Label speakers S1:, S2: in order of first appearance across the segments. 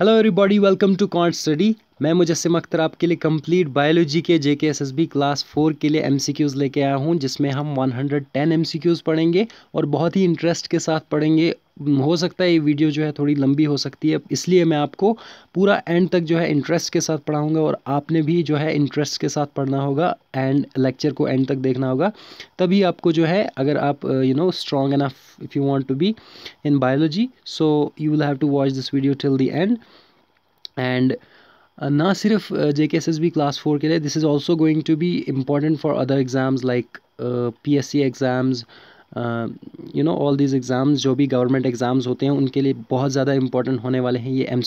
S1: Hello everybody welcome to कॉन्ट study मैं मुजस्म अख्तर आपके लिए कंप्लीट बायोलॉजी के J K S S B class four के लिए एम सी क्यूज़ लेके आया हूँ जिसमें हम 110 एम सी क्यूज़ पढ़ेंगे और बहुत ही इंटरेस्ट के साथ पढ़ेंगे हो सकता है ये वीडियो जो है थोड़ी लंबी हो सकती है इसलिए मैं आपको पूरा एंड तक जो है इंटरेस्ट के साथ पढ़ाऊँगा और आपने भी जो है इंटरेस्ट के साथ पढ़ना होगा एंड लेक्चर को एंड तक देखना होगा तभी आपको जो है अगर आप you know strong enough if you want to be in biology so you will have to watch this video till the end and ना सिर्फ J K S S B class four के लिए this is also going to be important for other exams like P S C exams you know all these exams जो भी government exams होते हैं उनके लिए बहुत ज़्यादा इंपॉर्टेंट होने वाले हैं ये एम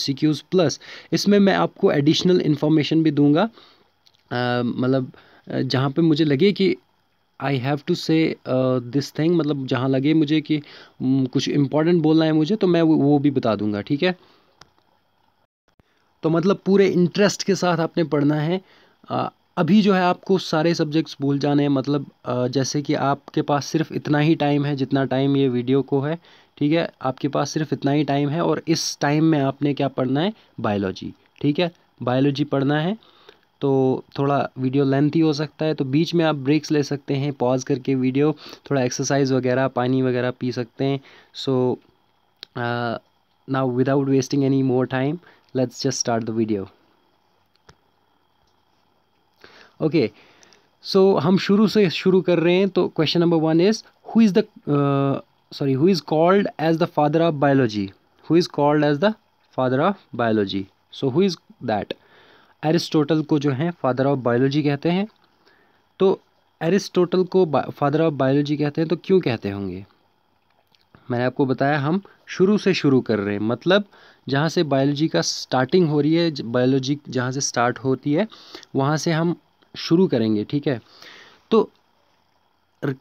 S1: प्लस इसमें मैं आपको एडिशनल इन्फॉर्मेशन भी दूँगा मतलब जहाँ पे मुझे लगे कि I have to say this thing मतलब जहाँ लगे मुझे कि कुछ इम्पोर्टेंट बोलना है मुझे तो मैं वो, वो भी बता दूंगा ठीक है तो मतलब पूरे इंटरेस्ट के साथ आपने पढ़ना है uh, अभी जो है आपको सारे सब्जेक्ट्स भूल जाने हैं मतलब जैसे कि आपके पास सिर्फ इतना ही टाइम है जितना टाइम ये वीडियो को है ठीक है आपके पास सिर्फ इतना ही टाइम है और इस टाइम में आपने क्या पढ़ना है बायोलॉजी ठीक है बायोलॉजी पढ़ना है तो थोड़ा वीडियो लेंथी हो सकता है तो बीच में आप ब्रेक्स ले सकते हैं पॉज करके वीडियो थोड़ा एक्सरसाइज वगैरह पानी वगैरह पी सकते हैं so now without wasting any more time let's just start the video okay so हम शुरू से शुरू कर रहे हैं तो question number one is who is the sorry who is called as the father of biology who is called as the father of biology so who is that Aristotle को जो है फादर ऑफ बायोलॉजी कहते हैं तो Aristotle को father of biology कहते हैं तो क्यों कहते होंगे मैंने आपको बताया हम शुरू से शुरू कर रहे हैं मतलब जहाँ से बायोलॉजी का स्टार्टिंग हो रही है बायोलॉजी जहाँ से स्टार्ट होती है वहाँ से हम शुरू करेंगे ठीक है तो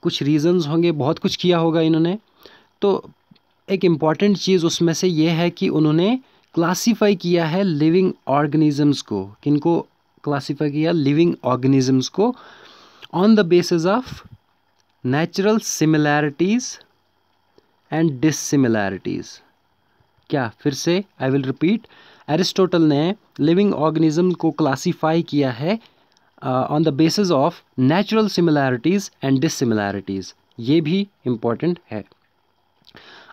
S1: कुछ रीज़न्स होंगे बहुत कुछ किया होगा इन्होंने तो एक इम्पॉर्टेंट चीज़ उसमें से ये है कि उन्होंने क्लासीफाई किया है लिविंग ऑर्गेनिजम्स को किनको क्लासीफाई किया लिविंग ऑर्गेनिजम्स को on the basis of natural similarities and dissimilarities क्या फिर से आई विल रिपीट एरिस्टोटल ने लिविंग ऑर्गेनिज्म को क्लासीफाई किया है on the basis of natural similarities and dissimilarities ये भी इम्पॉर्टेंट है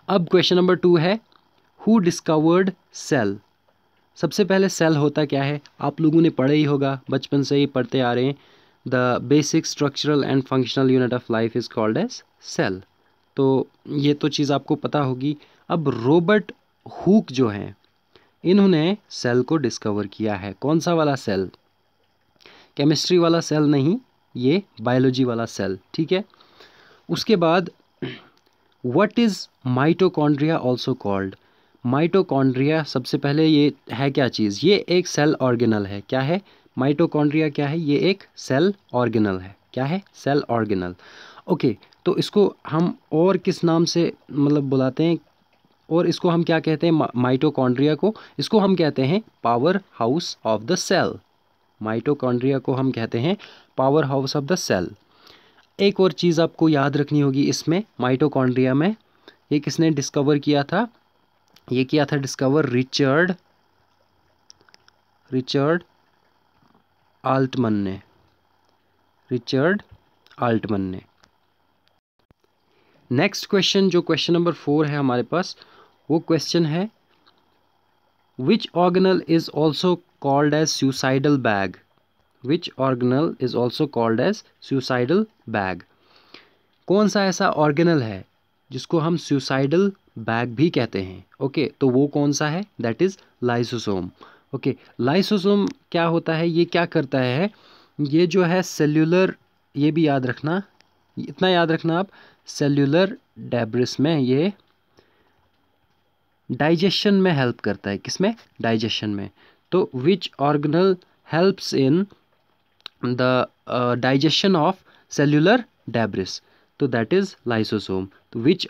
S1: अब क्वेश्चन नंबर टू है हु डिस्कवर्ड सेल सबसे पहले सेल होता क्या है आप लोगों ने पढ़ा ही होगा बचपन से ही पढ़ते आ रहे हैं the basic structural and functional unit of life is called as cell तो ये तो चीज़ आपको पता होगी अब रोबर्ट हुक जो हैं इन्होंने सेल को डिस्कवर किया है कौन सा वाला सेल केमिस्ट्री वाला सेल नहीं ये बायोलॉजी वाला सेल ठीक है उसके बाद what is mitochondria also called mitochondria सबसे पहले ये है क्या चीज़ ये एक सेल ऑर्गेनल है क्या है माइटोकॉन्ड्रिया क्या है ये एक सेल ऑर्गेनल है क्या है सेल ऑर्गेनल ओके तो इसको हम और किस नाम से मतलब बुलाते हैं और इसको हम क्या कहते हैं माइटोकॉन्ड्रिया को इसको हम कहते हैं power house of the cell mitochondria को हम कहते हैं power house of the cell एक और चीज़ आपको याद रखनी होगी इसमें माइटोकॉन्ड्रिया में ये किसने डिस्कवर किया था ये किया था डिस्कवर रिचर्ड रिचर्ड आल्टमन ने रिचर्ड आल्टमन ने नेक्स्ट क्वेश्चन जो क्वेश्चन नंबर फोर है हमारे पास वो क्वेश्चन है which organelle is also called as suicidal bag which organelle is also called as suicidal bag कौन सा ऐसा ऑर्गेनल है जिसको हम सुसाइडल बैग भी कहते हैं ओके okay, तो वो कौन सा है that is lysosome okay lysosome क्या होता है ये क्या करता है ये जो है सेल्यूलर ये भी याद रखना इतना याद रखना आप सेल्यूलर डेब्रिस में ये डाइजेशन में हेल्प करता है किस में डाइजेशन में तो which organelle helps in the digestion of cellular debris तो दैट इज लाइसोसोम तो which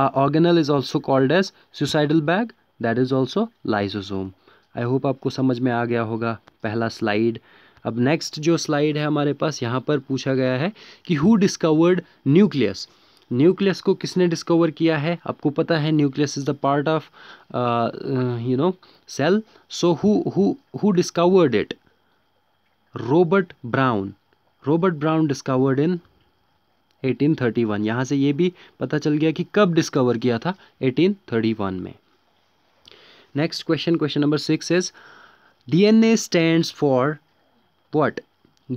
S1: organelle is also called as suicidal bag that is also lysosome I hope आपको समझ में आ गया होगा पहला स्लाइड अब नेक्स्ट जो स्लाइड है हमारे पास यहाँ पर पूछा गया है कि हु डिस्कवर्ड न्यूक्लियस न्यूक्लियस को किसने डिस्कवर किया है आपको पता है nucleus is the part of you know cell so who discovered it Robert Brown Robert Brown discovered in 1831 यहाँ से ये भी पता चल गया कि कब डिस्कवर किया था 1831 में next question question number six is DNA stands for what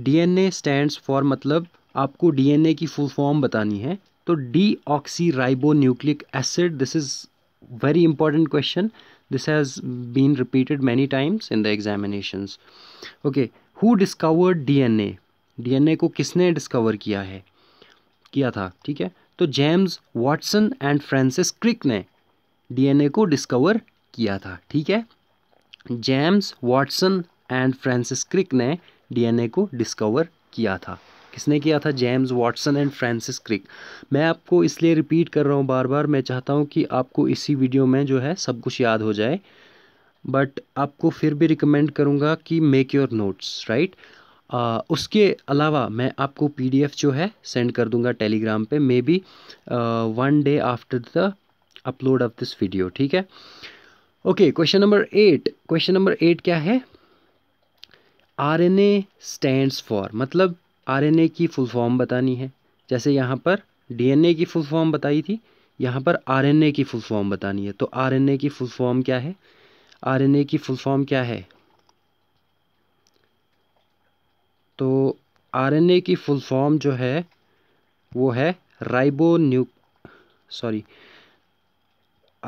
S1: DNA stands for मतलब आपको डीएनए की फुल फॉर्म बतानी है तो ribo nucleic acid this is has been repeated many times in the examination okay who the D N A D N A को किसने discover किया है किया था ठीक है तो James Watson and Francis Crick ने डीएनए को डिस्कवर किया था ठीक है James Watson and Francis Crick ने डीएनए को डिस्कवर किया था किसने किया था James Watson and Francis Crick मैं आपको इसलिए रिपीट कर रहा हूँ बार बार मैं चाहता हूँ कि आपको इसी वीडियो में जो है सब कुछ याद हो जाए बट आपको फिर भी रिकमेंड करूँगा कि make your notes right ah, उसके अलावा मैं आपको पीडीएफ जो है सेंड कर दूंगा टेलीग्राम पे may be one day after the upload of this video ठीक है okay question number eight question number eight क्या है आरएनए स्टैंड्स फॉर मतलब आरएनए की फुल फॉर्म बतानी है जैसे यहाँ पर डीएनए की फुल फॉर्म बताई थी यहाँ पर आरएनए की फुल फॉर्म बतानी है तो आरएनए की फुल फॉर्म क्या है आरएनए की फुल फॉर्म क्या है तो आरएनए की फुल फॉर्म जो है वो है राइबो न्यू सॉरी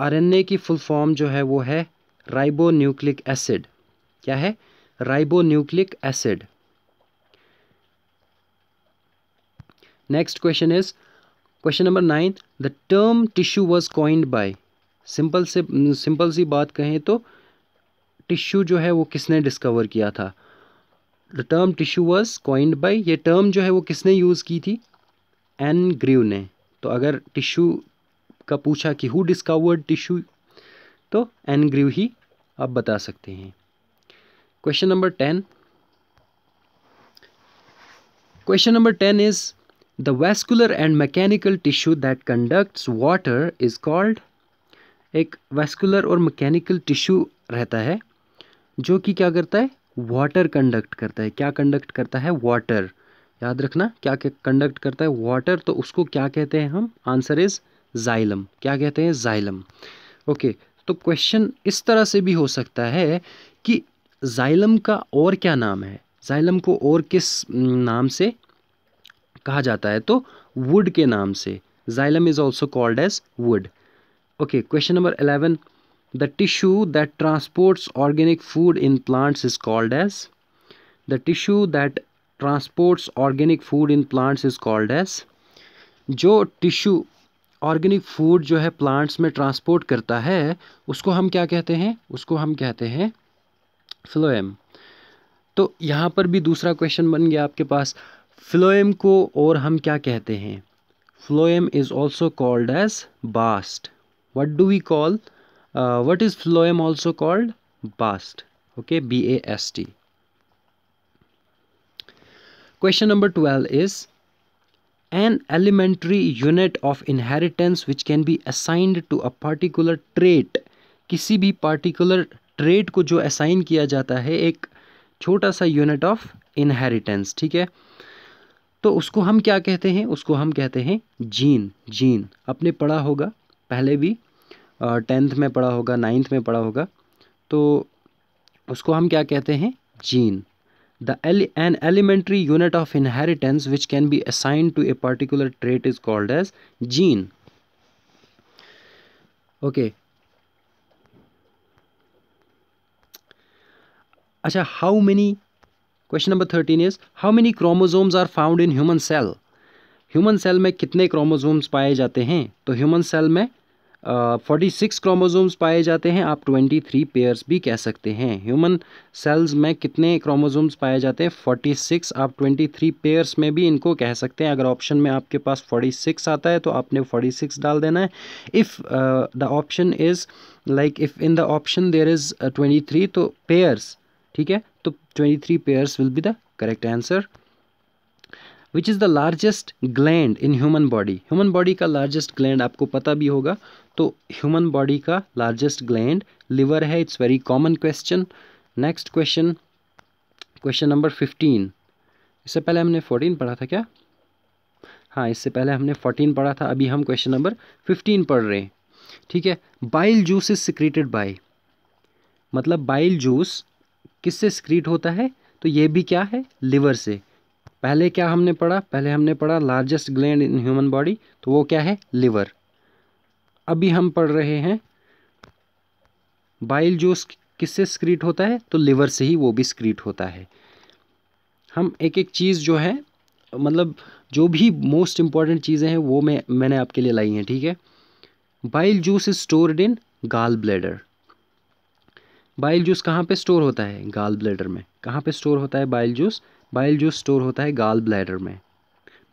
S1: आरएनए की फुल फॉर्म जो है वो है राइबो न्यूक्लिक एसिड क्या है ribo nucleic acid next question is question number nine the term tissue was coined by simple से सिंपल सी बात कहें तो टिश्यू जो है वो किसने डिस्कवर किया था the term tissue was coined by ये टर्म जो है वो किसने यूज़ की थी एन ग्रीव ने तो अगर टिश्यू का पूछा कि हु डिस्कवर्ड टिश्यू तो एन ग्रीव ही आप बता सकते हैं question number ten question number ten is The vascular and mechanical tissue that conducts water is called एक वेस्कुलर और मैकेनिकल टिश्यू रहता है जो कि क्या करता है वाटर कंडक्ट करता है क्या कंडक्ट करता है वाटर याद रखना क्या क्या कंडक्ट करता है वाटर तो उसको क्या कहते हैं हम आंसर इज जाइलम क्या कहते हैं जाइलम ओके okay, तो क्वेश्चन इस तरह से भी हो सकता है कि जाइलम का और क्या नाम है जाइलम को और किस नाम से कहा जाता है तो वुड के नाम से xylem is also called as wood okay question number eleven the tissue that transports organic food in plants is called as the tissue that transports organic food in plants is called as जो tissue organic food जो है plants में transport करता है उसको हम क्या कहते हैं उसको हम कहते हैं फ्लोएम तो यहाँ पर भी दूसरा क्वेश्चन बन गया आपके पास फ्लोएम को और हम क्या कहते हैं phloem is also called as bast what do we call what is phloem also called bast okay B A S T question number twelve is an elementary unit of inheritance which can be assigned to a particular trait किसी भी particular trait को जो assign किया जाता है एक छोटा सा यूनिट ऑफ इनहेरिटेंस ठीक है तो उसको हम क्या कहते हैं उसको हम कहते हैं जीन जीन आपने पढ़ा होगा पहले भी टेंथ में पढ़ा होगा नाइन्थ में पढ़ा होगा तो उसको हम क्या कहते हैं gene the an elementary unit of inheritance which can be assign to a particular trait is called as gene okay अच्छा how many question number thirteen is how many chromosomes are found in human cell human cell में कितने chromosomes पाए जाते हैं तो human cell में forty six chromosomes पाए जाते हैं आप ट्वेंटी थ्री पेयर्स भी कह सकते हैं ह्यूमन सेल्स में कितने क्रोमोजोम्स पाए जाते हैं फोर्टी सिक्स आप ट्वेंटी थ्री पेयर्स में भी इनको कह सकते हैं अगर ऑप्शन में आपके पास फोर्टी सिक्स आता है तो आपने फोर्टी सिक्स डाल देना है if the option is like if in the option there is twenty three तो पेयर्स ठीक है तो twenty three pairs will be the correct answer which is the largest gland in human body human body का largest gland आपको पता भी होगा तो ह्यूमन बॉडी का लार्जेस्ट ग्लैंड लिवर है it's very common question next question question number fifteen इससे पहले हमने फोर्टीन पढ़ा था क्या हाँ इससे पहले हमने फोर्टीन पढ़ा था अभी हम क्वेश्चन नंबर फिफ्टीन पढ़ रहे हैं ठीक है bile juice is secreted by मतलब बाइल जूस किससे स्क्रीट होता है तो ये भी क्या है लिवर से पहले क्या हमने पढ़ा पहले हमने पढ़ा largest gland in human body तो वो क्या है लिवर अभी हम पढ़ रहे हैं बाइल जूस किससे स्क्रीट होता है तो लिवर से ही वो भी स्क्रीट होता है हम एक एक चीज़ जो है मतलब जो भी मोस्ट इम्पॉर्टेंट चीज़ें हैं वो मैं मैंने आपके लिए लाई हैं ठीक है bile juice is stored in gall bladder bile juice कहाँ पे स्टोर होता है गाल ब्लैडर में कहाँ पे स्टोर होता है bile juice bile juice store होता है गाल ब्लैडर में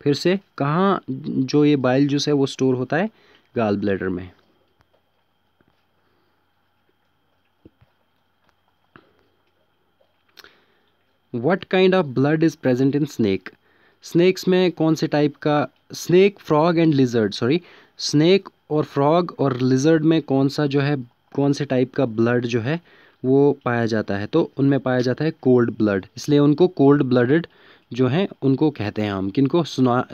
S1: फिर से कहाँ जो ये बाइल जूस है वो स्टोर होता है गाल ब्लैडर में what kind of blood is present in snake snakes में कौन से टाइप का snake frog and lizard sorry snake और फ्रॉग और लिजर्ड में कौन सा जो है कौन से टाइप का ब्लड जो है वो पाया जाता है तो उनमें पाया जाता है कोल्ड ब्लड इसलिए उनको कोल्ड ब्लडेड जो हैं उनको कहते हैं हम किनको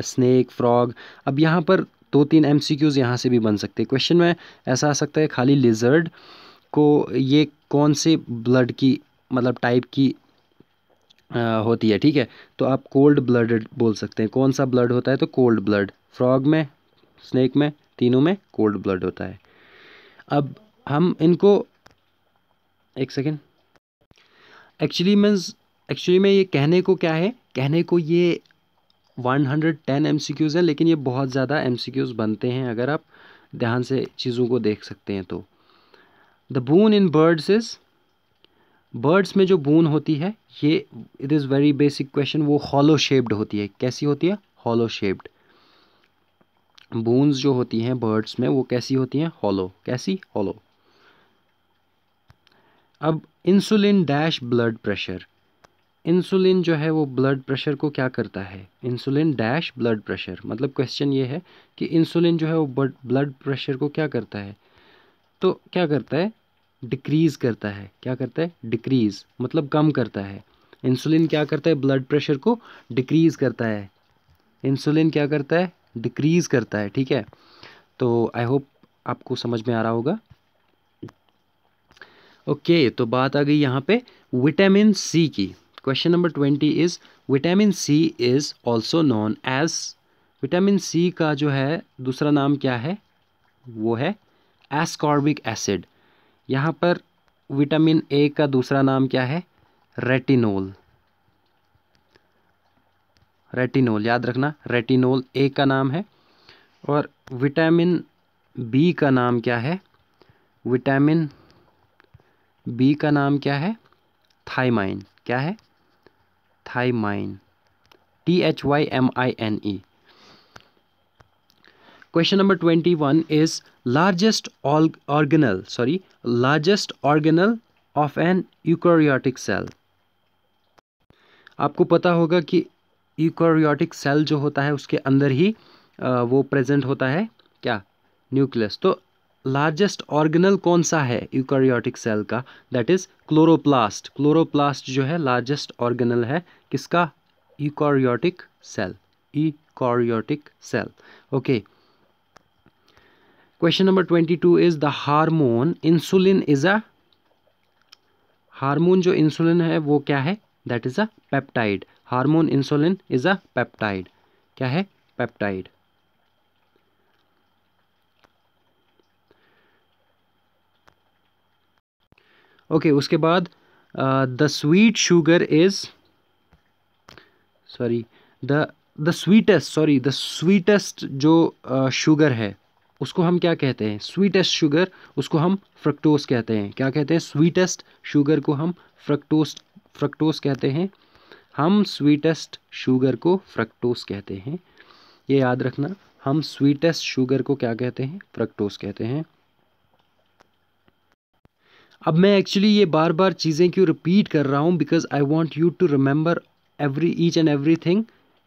S1: स्नैक फ्रॉग अब यहाँ पर दो तीन एम सी क्यूज़ यहाँ से भी बन सकते हैं क्वेश्चन में ऐसा आ सकता है खाली लिजर्ड को ये कौन से ब्लड की मतलब टाइप की आ, होती है ठीक है तो आप कोल्ड ब्लडेड बोल सकते हैं कौन सा ब्लड होता है तो कोल्ड ब्लड फ्रॉग में स्नैक में तीनों में कोल्ड ब्लड होता है अब हम इनको एक सेकेंड एक्चुअली मीन्स एक्चुअली में ये कहने को क्या है कहने को ये 110 हंड्रेड टेन हैं लेकिन ये बहुत ज़्यादा एम बनते हैं अगर आप ध्यान से चीज़ों को देख सकते हैं तो the bone in birds is birds में जो बून होती है ये it is very basic question वो हॉलो शेप्ड होती है कैसी होती है हॉलो शेप्ड बूंस जो होती हैं बर्ड्स में वो कैसी होती हैं हॉलो कैसी हॉलो अब insulin dash blood pressure insulin जो है वो ब्लड प्रेशर को क्या करता है इंसुलिन डैश ब्लड प्रेशर मतलब क्वेश्चन ये है कि इंसुलिन जो है वो ब्लड प्रेशर को क्या करता है तो क्या करता है डिक्रीज़ करता है क्या करता है डिक्रीज़ मतलब कम करता है इंसुलिन क्या करता है ब्लड प्रेशर को डिक्रीज़ करता है इंसुलिन क्या करता है डिक्रीज़ करता है ठीक है तो आई होप आपको समझ में आ रहा होगा ओके तो बात आ गई यहाँ पे विटामिन सी की question number twenty is vitamin C is also known as vitamin C का जो है दूसरा नाम क्या है वो है एस्कॉर्बिक एसिड यहाँ पर विटामिन ए का दूसरा नाम क्या है रेटिनोल रेटिनोल याद रखना रेटिनोल ए का नाम है और विटामिन बी का नाम क्या है विटामिन बी का नाम क्या है थाइमाइन क्या है thiamine T H Y M I N E question number twenty one is largest organelle sorry largest organelle of an eukaryotic cell आपको पता होगा कि यूकोरियोटिक सेल जो होता है उसके अंदर ही वो प्रेजेंट होता है क्या न्यूक्लियस तो लार्जेस्ट ऑर्गेनल कौन सा है यूकारियोटिक सेल का दैट इज़ क्लोरोप्लास्ट क्लोरोप्लास्ट जो है लार्जेस्ट ऑर्गेनल है किसका eukaryotic cell eukaryotic cell okay question number twenty two is the hormone insulin is a hormone जो इंसुलिन है वो क्या है that is a peptide hormone insulin is a peptide क्या है पेप्टाइड ओके okay, उसके बाद the sweet sugar is sorry the the sweetest sorry the sweetest जो शुगर uh, है उसको हम क्या कहते हैं स्वीटेस्ट शुगर उसको हम फ्रक्टोस कहते हैं क्या कहते हैं स्वीटेस्ट शुगर को हम फ्रक्टोस फ्रक्टोस कहते हैं हम स्वीटेस्ट शुगर को फ्रक्टोस कहते हैं ये याद रखना हम स्वीटेस्ट शुगर को क्या कहते हैं फ्रक्टोस कहते हैं अब मैं एक्चुअली ये बार बार चीज़ें क्यों रिपीट कर रहा हूँ because I want you to remember every each and everything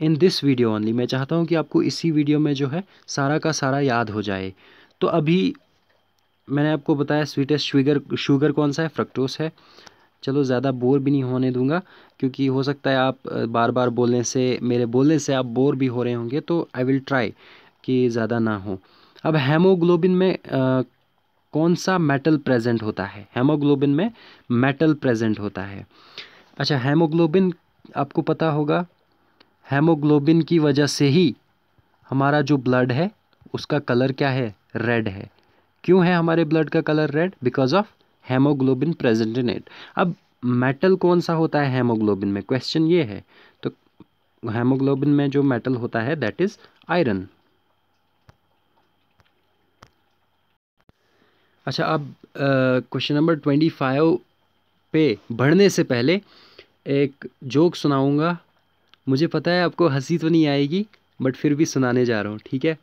S1: in this video only मैं चाहता हूँ कि आपको इसी वीडियो में जो है सारा का सारा याद हो जाए तो अभी मैंने आपको बताया स्वीटेस्ट शुगर शुगर कौन सा है फ्रक्टोस है चलो ज़्यादा बोर भी नहीं होने दूंगा क्योंकि हो सकता है आप बार बार बोलने से मेरे बोलने से आप बोर भी हो रहे होंगे तो आई विल ट्राई कि ज़्यादा ना हो अब हेमोग्लोबिन में कौन सा मेटल प्रेजेंट होता है हेमोग्लोबिन में मेटल प्रेजेंट होता है अच्छा हेमोग्लोबिन आपको पता होगा हेमोग्लोबिन की वजह से ही हमारा जो ब्लड है उसका कलर क्या है रेड है क्यों है हमारे ब्लड का colour red because of haemoglobin present in it अब मेटल कौन सा होता है हेमोग्लोबिन में क्वेश्चन ये है तो हेमोग्लोबिन में जो मेटल होता है दैट इज़ आयरन अच्छा अब क्वेश्चन नंबर ट्वेंटी फाइव पे बढ़ने से पहले एक जोक सुनाऊंगा मुझे पता है आपको हंसी तो नहीं आएगी बट फिर भी सुनाने जा रहा हूँ ठीक है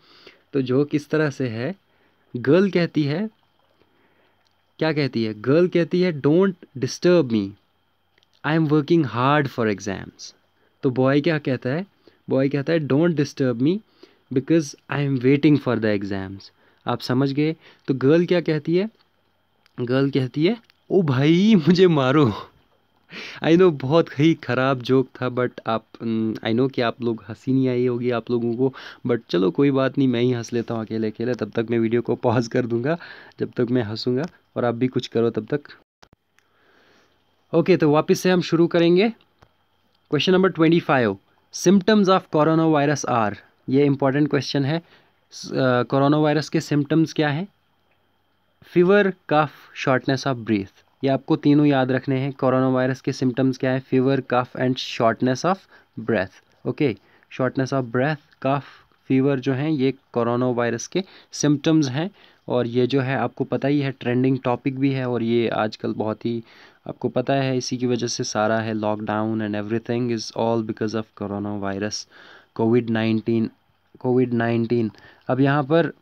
S1: तो जोक इस तरह से है गर्ल कहती है क्या कहती है गर्ल कहती है don't disturb me I am working hard for exams तो बॉय क्या कहता है बॉय कहता है don't disturb me because I am waiting for the exams आप समझ गए तो गर्ल क्या कहती है गर्ल कहती है ओ भाई मुझे मारो आई नो बहुत ही ख़राब जोक था बट आप आई mm, नो कि आप लोग हंसी नहीं आई होगी आप लोगों को बट चलो कोई बात नहीं मैं ही हंस लेता हूँ अकेले अकेले तब तक मैं वीडियो को पॉज कर दूंगा जब तक मैं हंसूँगा और आप भी कुछ करो तब तक ओके okay, तो वापस से हम शुरू करेंगे question number twenty five symptoms of corona virus are ये इंपॉर्टेंट क्वेश्चन है कोरोना वायरस के सिम्टम्स क्या हैं fever cough shortness of breath ये आपको तीनों याद रखने हैं कोरोना वायरस के सिम्टम्स क्या है fever cough and shortness of breath okay shortness of breath cough fever जो हैं ये कोरोना वायरस के सिम्टम्स हैं और ये जो है आपको पता ही है ट्रेंडिंग टॉपिक भी है और ये आजकल बहुत ही आपको पता है इसी की वजह से सारा है lockdown and everything is all because of corona virus COVID nineteen COVID nineteen अब यहाँ पर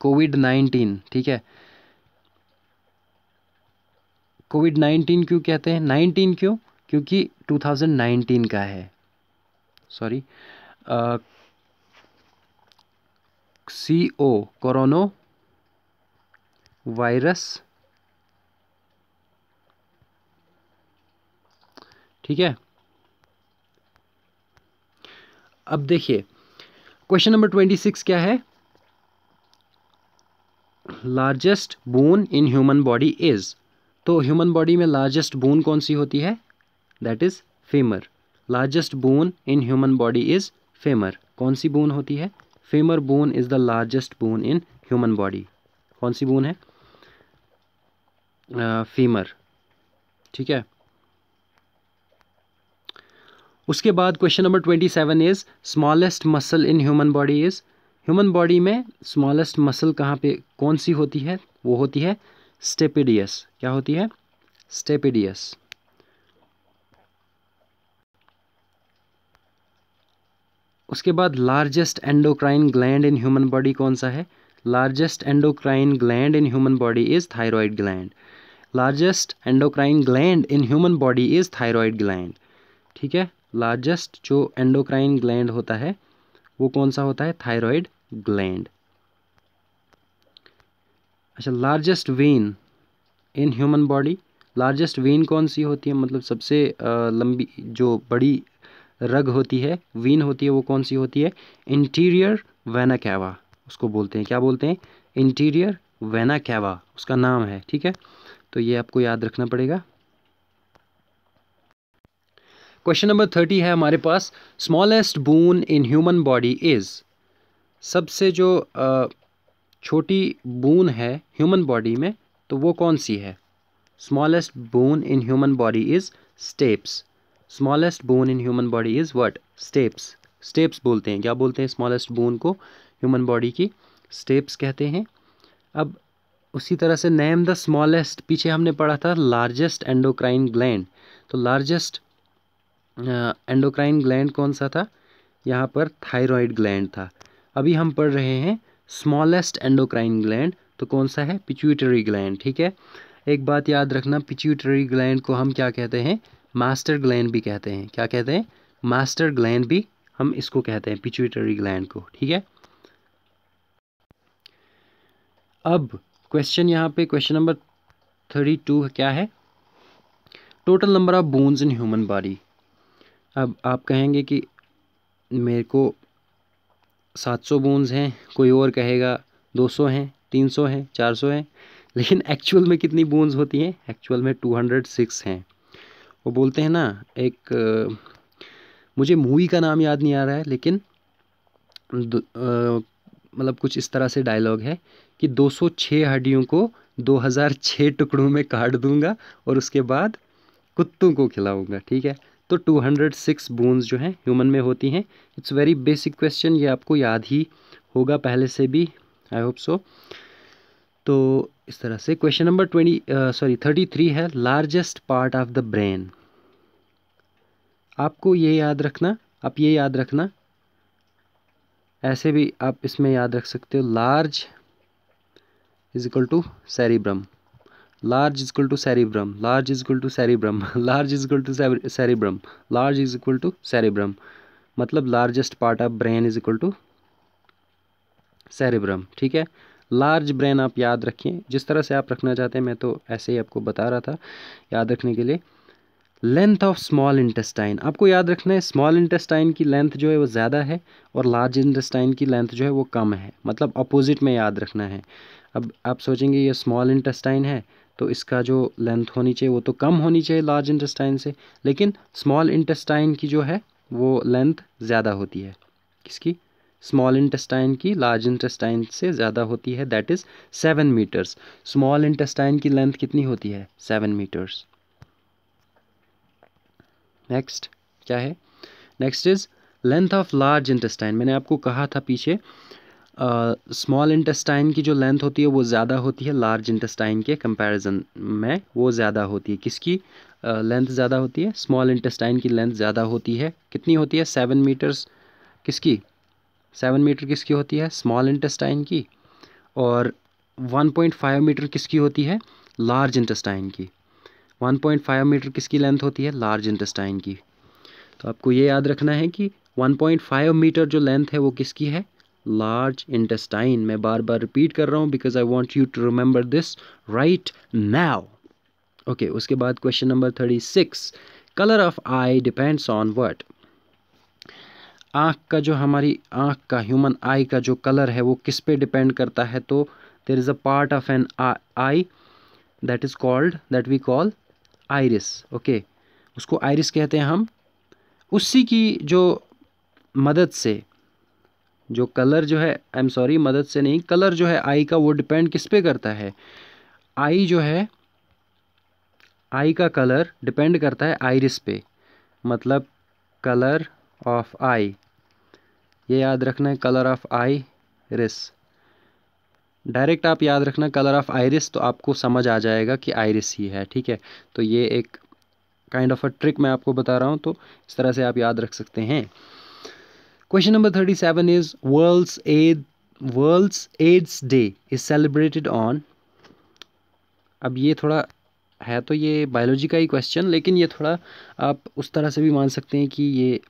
S1: कोविड नाइन्टीन ठीक है कोविड नाइन्टीन क्यों कहते हैं नाइन्टीन क्यों क्योंकि टू थाउजेंड नाइन्टीन का है sorry C O corona virus ठीक है अब देखिए क्वेश्चन नंबर ट्वेंटी सिक्स क्या है largest bone in human body is तो ह्यूमन बॉडी में लार्जेस्ट बोन कौन सी होती है that is femur largest bone in human body is femur कौन सी बोन होती है femur bone is the largest bone in human body कौन सी बोन है फीमर uh, ठीक है उसके बाद question number twenty seven is smallest muscle in human body is human body में स्मॉलेस्ट मसल कहाँ पे कौन सी होती है वो होती है स्टेपिडियस क्या होती है स्टेपिडियस उसके बाद largest endocrine gland in human body कौन सा है largest endocrine gland in human body is thyroid gland largest endocrine gland in human body is thyroid gland ठीक है लार्जेस्ट जो एंडोक्राइन ग्लैंड होता है वो कौन सा होता है थायराइड ग्लैंड अच्छा largest vein in human body largest vein कौन सी होती है मतलब सबसे लंबी जो बड़ी रग होती है वीन होती है वो कौन सी होती है इंटीरियर वेना कैवा उसको बोलते हैं क्या बोलते हैं इंटीरियर वेना कैवा उसका नाम है ठीक है तो ये आपको याद रखना पड़ेगा क्वेश्चन नंबर थर्टी है हमारे पास smallest bone in human body is सबसे जो छोटी बून है ह्यूमन बॉडी में तो वो कौन सी है smallest bone in human body is stapes smallest bone in human body is what stapes stapes बोलते हैं क्या बोलते हैं स्मॉलेस्ट बून को ह्यूमन बॉडी की स्टेप्स कहते हैं अब उसी तरह से नेम द स्मॉलेस्ट पीछे हमने पढ़ा था लार्जेस्ट एंडोक्राइन ग्लैंड तो लार्जेस्ट एंडोक्राइन ग्लैंड कौन सा था यहाँ पर थायराइड ग्लैंड था अभी हम पढ़ रहे हैं स्मॉलेस्ट एंडोक्राइन ग्लैंड तो कौन सा है पिच्यूटरी ग्लैंड ठीक है एक बात याद रखना पिच्यूटरी ग्लैंड को हम क्या कहते हैं मास्टर ग्लैंड भी कहते हैं क्या कहते हैं मास्टर ग्लैंड भी हम इसको कहते हैं पिच्यूटरी ग्लैंड को ठीक है अब क्वेश्चन यहाँ पे क्वेश्चन नंबर थर्टी टू क्या है total number of bones in human body अब आप कहेंगे कि मेरे को सात सौ बूंद हैं कोई और कहेगा दो सौ हैं तीन सौ हैं चार सौ हैं लेकिन एक्चुअल में कितनी बूंद होती हैं एक्चुअल में टू हंड्रेड सिक्स हैं वो बोलते हैं ना एक मुझे मूवी का नाम याद नहीं आ रहा है लेकिन मतलब कुछ इस तरह से डायलॉग है कि 206 हड्डियों को 2006 टुकड़ों में काट दूंगा और उसके बाद कुत्तों को खिलाऊंगा ठीक है तो 206 बोन्स जो हैं ह्यूमन में होती हैं इट्स वेरी बेसिक क्वेश्चन ये आपको याद ही होगा पहले से भी आई होप सो तो इस तरह से question number twenty sorry thirty three है largest part of the brain आपको ये याद रखना आप ये याद रखना ऐसे भी आप इसमें याद रख सकते हो large is equal to cerebrum large is equal to cerebrum large is equal to cerebrum large is equal to cerebrum large is equal to cerebrum मतलब largest part of brain is equal to cerebrum ठीक है large brain आप याद रखें जिस तरह से आप रखना चाहते हैं मैं तो ऐसे ही आपको बता रहा था याद रखने के लिए लेंथ ऑफ स्मॉल इंटेस्टाइन आपको याद रखना है स्मॉल इंटेस्टाइन की लेंथ जो है वो ज़्यादा है और लार्ज इंटेस्टाइन की लेंथ जो है वो कम है मतलब अपोजिट में याद रखना है अब आप सोचेंगे ये स्मॉल इंटेस्टाइन है तो इसका जो लेंथ होनी चाहिए वो तो कम होनी चाहिए लार्ज इंटेस्टाइन से लेकिन स्मॉल इंटेस्टाइन की जो है वो लेंथ ज़्यादा होती है किसकी स्मॉल इंटेस्टाइन की लार्ज इंटेस्टाइन से ज़्यादा होती है that is seven metres small intestine की लेंथ कितनी होती है सेवन मीटर्स नेक्स्ट क्या है next is length of large intestine मैंने आपको कहा था पीछे स्मॉल इंटेस्टाइन की जो लेंथ होती है वो ज़्यादा होती है लार्ज इंटेस्टाइन के कंपैरिजन में वो ज़्यादा होती है किसकी लेंथ ज़्यादा होती है स्मॉल इंटेस्टाइन की लेंथ ज़्यादा होती है कितनी होती है सेवन मीटर्स किसकी सेवन मीटर किसकी होती है स्मॉल इंटेस्टाइन की और वन पॉइंट फाइव मीटर किसकी होती है लार्ज इंटेस्टाइन की वन पॉइंट फाइव मीटर किसकी लेंथ होती है लार्ज इंटेस्टाइन की तो आपको ये याद रखना है कि वन पॉइंट फाइव मीटर जो लेंथ है वो किसकी है लार्ज इंटेस्टाइन मैं बार बार रिपीट कर रहा हूँ because I want you to remember this right now okay उसके बाद question number thirty six colour of eye depends on what आँख का जो हमारी आँख का ह्यूमन आई का जो कलर है वो किस पे डिपेंड करता है तो there is a part of an eye that is called that we call iris okay उसको आयरिस कहते हैं हम उसी की जो मदद से जो कलर जो है आई एम सॉरी मदद से नहीं कलर जो है आई का वो डिपेंड किस पे करता है आई जो है आई का कलर डिपेंड करता है आइरिस पे मतलब कलर ऑफ आई ये याद रखना है कलर ऑफ आई रिस डायरेक्ट आप याद रखना कलर ऑफ आइरिस तो आपको समझ आ जाएगा कि आइरिस ही है ठीक है तो ये एक काइंड ऑफ अ ट्रिक मैं आपको बता रहा हूँ तो इस तरह से आप याद रख सकते हैं Question number 37 is World's Aid World's AIDS Day is celebrated on अब ये थोड़ा है तो ये बायोलॉजी का ही क्वेश्चन लेकिन ये थोड़ा आप उस तरह से भी मान सकते हैं कि ये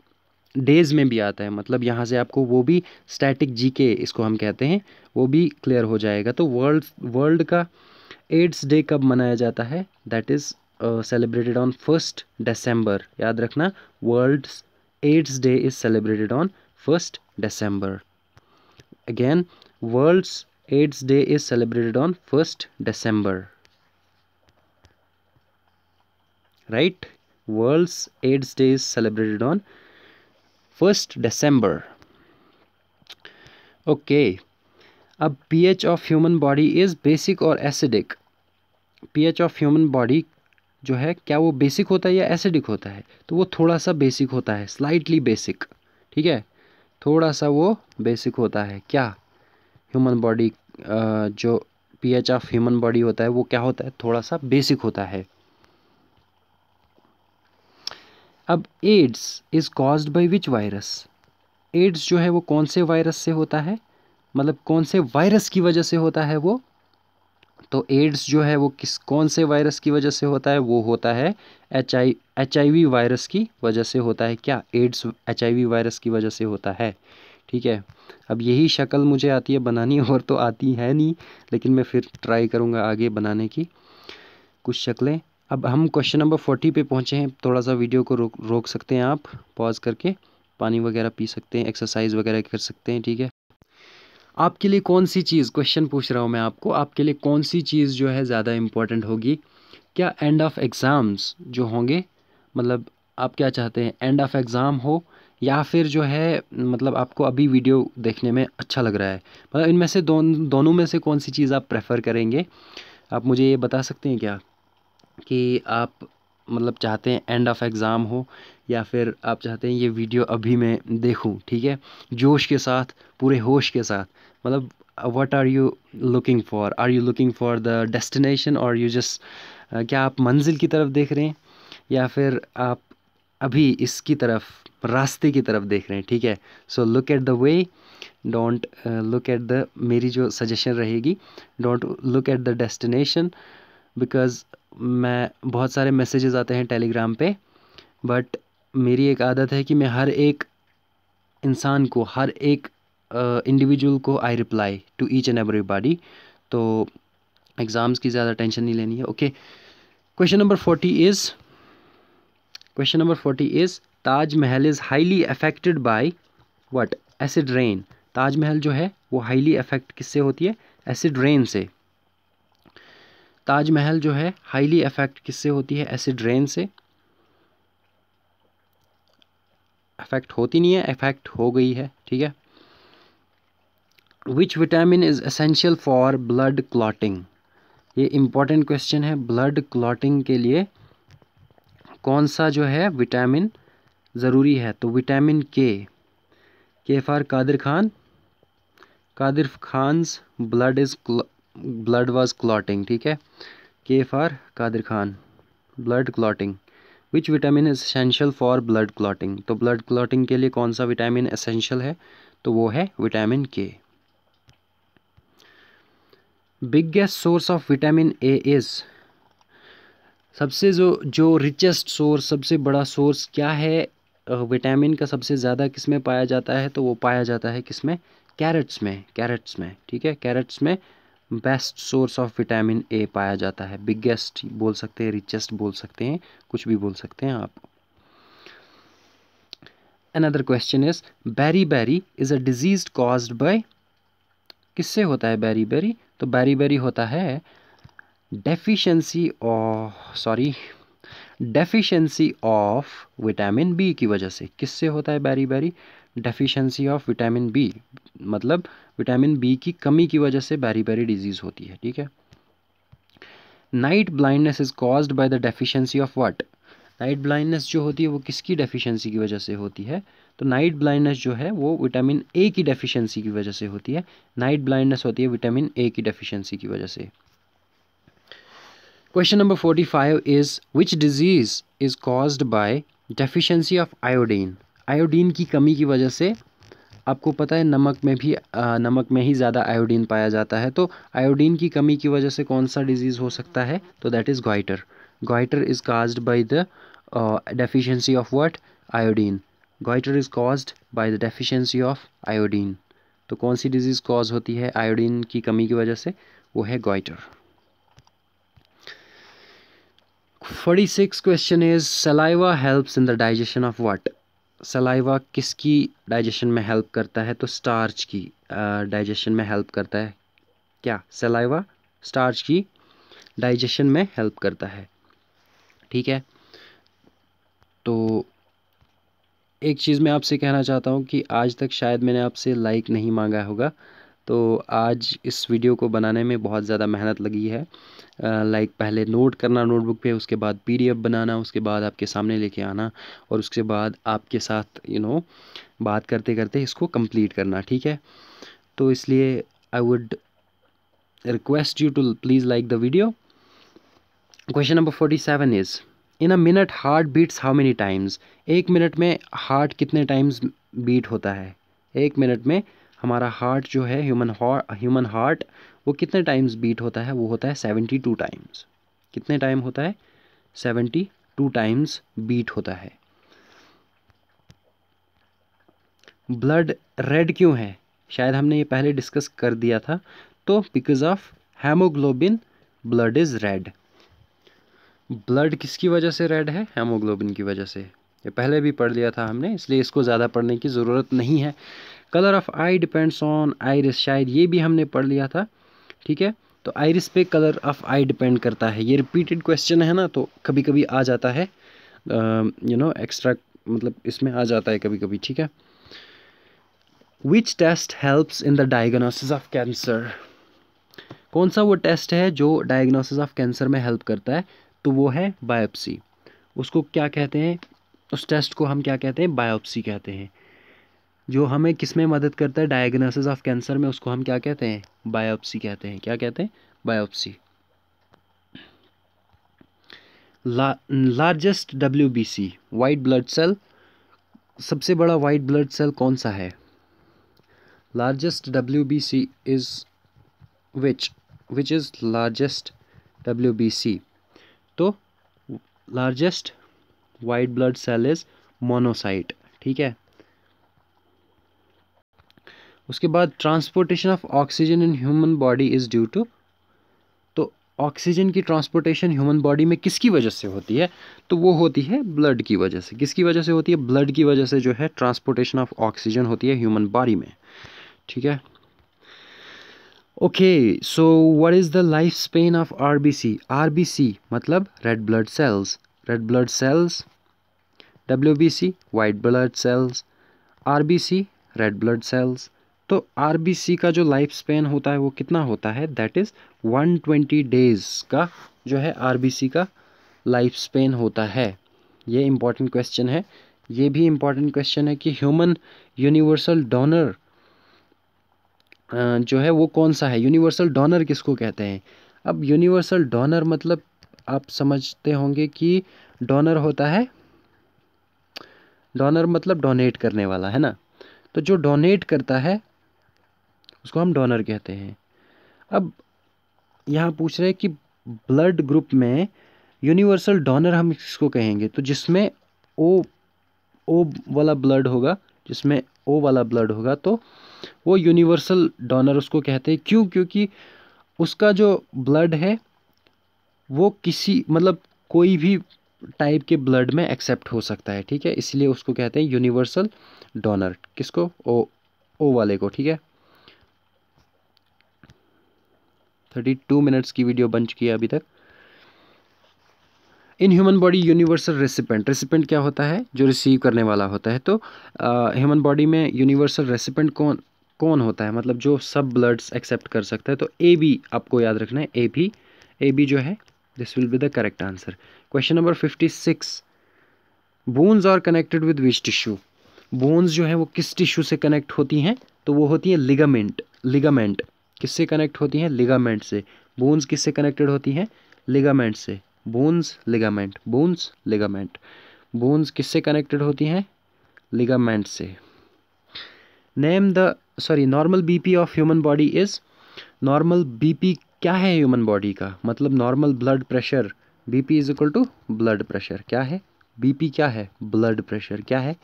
S1: डेज़ में भी आता है मतलब यहाँ से आपको वो भी स्टैटिक जी के इसको हम कहते हैं वो भी क्लियर हो जाएगा तो वर्ल्ड वर्ल्ड का एड्स डे कब मनाया जाता है that is celebrated on first December याद रखना world AIDS day is celebrated on first December. Again, World's AIDS Day is celebrated on first December. Right? World's AIDS Day is celebrated on first December. Okay. A pH of human body is basic or acidic. pH of human body जो है क्या वो basic होता है या acidic होता है तो वो थोड़ा सा बेसिक होता है स्लाइटली बेसिक ठीक है थोड़ा सा वो बेसिक होता है क्या ह्यूमन बॉडी जो पीएच ऑफ ह्यूमन बॉडी होता है वो क्या होता है थोड़ा सा बेसिक होता है अब AIDS is caused by which virus AIDS जो है वो कौन से वायरस से होता है मतलब कौन से वायरस की वजह से होता है वो तो एड्स जो है वो किस कौन से वायरस की वजह से होता है वो होता है H I H I V virus की वजह से होता है क्या AIDS H I V virus की वजह से होता है ठीक है अब यही शक्ल मुझे आती है बनानी और तो आती है नहीं लेकिन मैं फिर ट्राई करूँगा आगे बनाने की कुछ शक्लें अब हम क्वेश्चन नंबर फोर्टी पे पहुँचे हैं थोड़ा सा वीडियो को रोक रोक सकते हैं आप पॉज करके पानी वगैरह पी सकते हैं एक्सरसाइज वगैरह कर सकते हैं ठीक है आपके लिए कौन सी चीज़ क्वेश्चन पूछ रहा हूँ मैं आपको आपके लिए कौन सी चीज़ जो है ज़्यादा इम्पोर्टेंट होगी क्या एंड ऑफ एग्ज़ाम्स जो होंगे मतलब आप क्या चाहते हैं एंड ऑफ एग्ज़ाम हो या फिर जो है मतलब आपको अभी वीडियो देखने में अच्छा लग रहा है मतलब इनमें से दोन दोनों में से कौन सी चीज़ आप प्रेफर करेंगे आप मुझे ये बता सकते हैं क्या कि आप मतलब चाहते हैं एंड ऑफ एग्ज़ाम हो या फिर आप चाहते हैं ये वीडियो अभी मैं देखूं ठीक है जोश के साथ पूरे होश के साथ मतलब what are you looking for are you looking for the destination और यू जस्ट क्या आप मंजिल की तरफ देख रहे हैं या फिर आप अभी इसकी तरफ रास्ते की तरफ देख रहे हैं ठीक है so look at the way don't look at the मेरी जो सजेशन रहेगी don't look at the destination because मैं बहुत सारे मैसेजेस आते हैं टेलीग्राम पे बट मेरी एक आदत है कि मैं हर एक इंसान को हर एक इंडिविजुअल को I reply to each and everybody तो एग्ज़ाम्स की ज़्यादा टेंशन नहीं लेनी है okay question number forty is question number forty is Taj Mahal is highly affected by what acid rain Taj Mahal जो है वो हाईली अफेक्ट किससे होती है एसिड रेन से ताज महल जो है हाईली अफेक्ट किससे होती है एसिड रेन से अफेक्ट होती नहीं है अफेक्ट हो गई है ठीक है which vitamin is essential for blood clotting ये इम्पॉर्टेंट क्वेश्चन है ब्लड क्लाटिंग के लिए कौन सा जो है विटामिन ज़रूरी है तो vitamin K K for Kadir Khan Kadir Khan's blood is blood was clotting ठीक है K for Kadir Khan blood clotting which vitamin is essential for blood clotting तो ब्लड क्लाटिंग के लिए कौन सा विटामिन असेंशियल है तो वो है vitamin K biggest source of vitamin A is सबसे जो जो रिचेस्ट सोर्स सबसे बड़ा सोर्स क्या है विटामिन का सबसे ज़्यादा किस में पाया जाता है तो वो पाया जाता है किस में कैरेट्स में कैरेट्स में ठीक है कैरेट्स में best source of vitamin A पाया जाता है बिगेस्ट बोल सकते हैं रिचेस्ट बोल सकते हैं कुछ भी बोल सकते हैं आप another question is beriberi is a disease caused by किससे होता है बैरी बेरी तो बारी बारी होता है deficiency sorry deficiency of vitamin B की वजह से किससे होता है beriberi deficiency of vitamin B मतलब विटामिन बी की कमी की वजह से बारी बारी डिजीज़ होती है ठीक है night blindness is caused by the deficiency of what night blindness जो होती है वो किसकी डेफिशिएंसी की वजह से होती है तो नाइट ब्लाइंडनेस जो है वो विटामिन ए की डेफिशिएंसी की वजह से होती है नाइट ब्लाइंडनेस होती है विटामिन ए की डेफिशिएंसी की वजह से question number forty five is which disease is caused by deficiency of iodine iodine की कमी की वजह से आपको पता है नमक में भी आ, नमक में ही ज़्यादा आयोडीन पाया जाता है तो आयोडीन की कमी की वजह से कौन सा डिजीज़ हो सकता है तो that is goitre goitre is caused by the deficiency of what iodine goitre is caused by the deficiency of iodine तो कौन सी डिजीज़ कॉज होती है आयोडीन की कमी की वजह से वो है goitre forty six question is saliva helps in the digestion of what saliva किसकी डाइजेशन में हेल्प करता है तो स्टार्च की डाइजेशन uh, में हेल्प करता है क्या सलाइवा स्टार्च की डाइजेशन में हेल्प करता है ठीक है तो एक चीज़ मैं आपसे कहना चाहता हूँ कि आज तक शायद मैंने आपसे लाइक नहीं मांगा होगा तो आज इस वीडियो को बनाने में बहुत ज़्यादा मेहनत लगी है लाइक पहले नोट करना नोटबुक पे उसके बाद पीडीएफ बनाना उसके बाद आपके सामने लेके आना और उसके बाद आपके साथ यू नो बात करते करते इसको कंप्लीट करना ठीक है तो इसलिए I would request you to please like the video question number forty seven is in a minute heart beats how many times एक मिनट में हार्ट कितने टाइम्स बीट होता है एक मिनट में हमारा हार्ट जो है ह्यूमन ह्यूमन हार्ट वो कितने टाइम्स बीट होता है वो होता है सेवेंटी टू टाइम्स कितने टाइम होता है सेवेंटी टू टाइम्स बीट होता है ब्लड रेड क्यों है शायद हमने ये पहले डिस्कस कर दिया था तो because of haemoglobin blood is red blood किसकी वजह से रेड है हेमोग्लोबिन की वजह से ये पहले भी पढ़ लिया था हमने इसलिए इसको ज़्यादा पढ़ने की ज़रूरत नहीं है colour of eye depends on iris शायद ये भी हमने पढ़ लिया था ठीक है तो आयरिस पे कलर ऑफ आई डिपेंड करता है ये रिपीटेड क्वेश्चन है ना तो कभी कभी आ जाता है यू नो एक्स्ट्रा मतलब इसमें आ जाता है कभी कभी ठीक है which test helps in the diagnosis of cancer कौन सा वो टेस्ट है जो डायग्नोसिस ऑफ कैंसर में हेल्प करता है तो वो है बायोप्सी उसको क्या कहते हैं उस टेस्ट को हम क्या कहते हैं बायोप्सी कहते हैं जो हमें किस में मदद करता है डायग्नोसिस ऑफ कैंसर में उसको हम क्या कहते हैं बायोप्सी कहते हैं क्या कहते हैं biopsy largest W B C white blood cell सबसे बड़ा वाइट ब्लड सेल कौन सा है largest W B C is which which is largest W B C तो largest white blood cell is monocyte ठीक है उसके बाद transportation of oxygen in human body is due to तो ऑक्सीजन की ट्रांसपोर्टेशन ह्यूमन बॉडी में किसकी वजह से होती है तो वो होती है ब्लड की वजह से किसकी वजह से होती है ब्लड की वजह से जो है ट्रांसपोर्टेशन ऑफ ऑक्सीजन होती है ह्यूमन बॉडी में ठीक है okay so what is the life span of RBC RBC मतलब red blood cells red blood cells सी वाइट ब्लड सेल्स सी रेड ब्लड सेल्स तो सी का जो लाइफ स्पेन होता है वो कितना होता है that is one twenty days का जो है आर बी सी का लाइफ स्पेन होता है ये इम्पॉर्टेंट क्वेश्चन है ये भी इम्पॉर्टेंट क्वेश्चन है कि ह्यूमन यूनिवर्सल डोनर जो है वो कौन सा है यूनिवर्सल डोनर किसको कहते हैं अब यूनिवर्सल डोनर मतलब आप समझते होंगे कि डोनर होता है डोनर मतलब डोनेट करने वाला है ना तो जो डोनेट करता है उसको हम डोनर कहते हैं अब यहाँ पूछ रहे हैं कि ब्लड ग्रुप में यूनिवर्सल डोनर हम इसको कहेंगे तो जिसमें ओ ओ वाला ब्लड होगा जिसमें ओ वाला ब्लड होगा तो वो यूनिवर्सल डोनर उसको कहते हैं क्यों क्योंकि उसका जो ब्लड है वो किसी मतलब कोई भी टाइप के ब्लड में एक्सेप्ट हो सकता है ठीक है इसलिए उसको कहते हैं यूनिवर्सल डोनर किसको ओ ओ वाले को ठीक है थर्टी टू मिनट्स की वीडियो बन चुकी है अभी तक in human body universal recipient recipient क्या होता है जो रिसीव करने वाला होता है तो ह्यूमन बॉडी में यूनिवर्सल रेसिपेंट कौन कौन होता है मतलब जो सब ब्लड्स एक्सेप्ट कर सकता है तो ए बी आपको याद रखना है ए बी ए बी जो है this will be the correct answer question number fifty six bones are connected with which tissue bones जो है वो किस टिश्यू से कनेक्ट होती हैं तो वो होती हैं लिगामेंट लिगामेंट किससे कनेक्ट होती हैं लिगामेंट से बोन्स किससे कनेक्टेड होती हैं लिगामेंट से bones ligament bones ligament bones किससे कनेक्टेड होती हैं लिगामेंट से name the sorry normal BP of human body is normal BP क्या है ह्यूमन बॉडी का मतलब normal blood pressure BP is equal to blood pressure क्या है बीपी क्या है ब्लड प्रेशर क्या है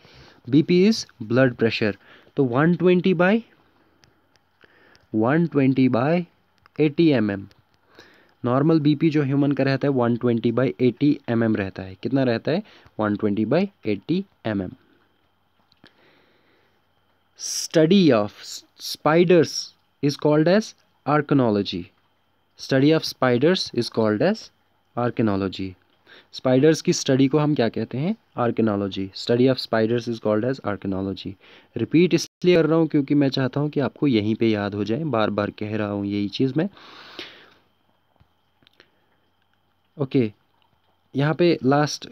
S1: बीपी इज ब्लड प्रेशर तो 120 twenty by one twenty by eighty M M normal BP जो ह्यूमन का रहता है 120 ट्वेंटी बाई एटी एम रहता है कितना रहता है 120 twenty by eighty M M study of spiders is called as arachnology study of spiders is called as arachnology spiders की स्टडी को हम क्या कहते हैं arachnology study of spiders is called as arachnology repeat इसलिए कर रहा हूँ क्योंकि मैं चाहता हूँ कि आपको यहीं पे याद हो जाए बार बार कह रहा हूँ यही चीज़ मैं ओके यहाँ पे लास्ट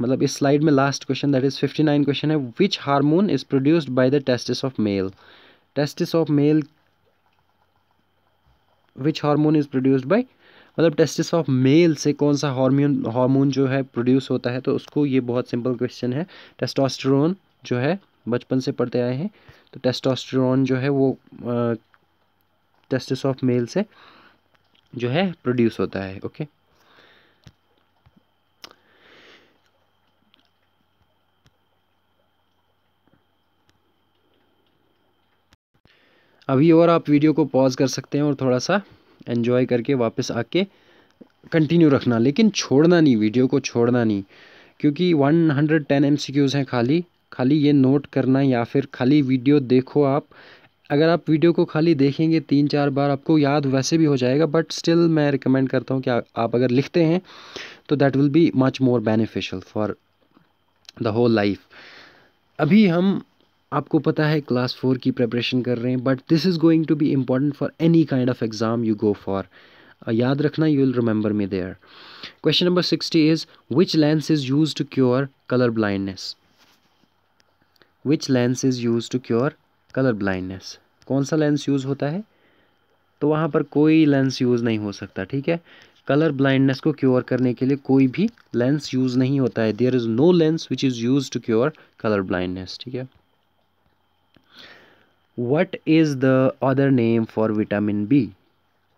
S1: मतलब इस स्लाइड में last question that is fifty nine question है which hormone is produced by the testis of male testis of male which hormone is produced by मतलब टेस्टिस ऑफ मेल से कौन सा हार्मोन हार्मोन जो है प्रोड्यूस होता है तो उसको ये बहुत सिंपल क्वेश्चन है टेस्टोस्टेरोन जो है बचपन से पढ़ते आए हैं तो टेस्टोस्टेरोन जो है वो टेस्टिस ऑफ मेल से जो है प्रोड्यूस होता है ओके okay? अभी और आप वीडियो को पॉज कर सकते हैं और थोड़ा सा एंजॉय करके वापस आके कंटिन्यू रखना लेकिन छोड़ना नहीं वीडियो को छोड़ना नहीं क्योंकि 110 हंड्रेड हैं खाली खाली ये नोट करना या फिर खाली वीडियो देखो आप अगर आप वीडियो को खाली देखेंगे तीन चार बार आपको याद वैसे भी हो जाएगा बट स्टिल मैं रिकमेंड करता हूँ कि आप अगर लिखते हैं तो that will be much more beneficial for the whole life अभी हम आपको पता है क्लास फोर की प्रिपरेशन कर रहे हैं but this is going to be important for any kind of exam you go for याद रखना you will remember me there question number sixty is which lens is use to cure colour blindness which lens is use to cure colour blindness कौन सा lens use होता है तो वहाँ पर कोई लेंस यूज़ नहीं हो सकता ठीक है कलर ब्लाइंडनेस को क्योर करने के लिए कोई भी लेंस यूज़ नहीं होता है there is no lens which is use to cure colour blindness ठीक है what is the other name for vitamin B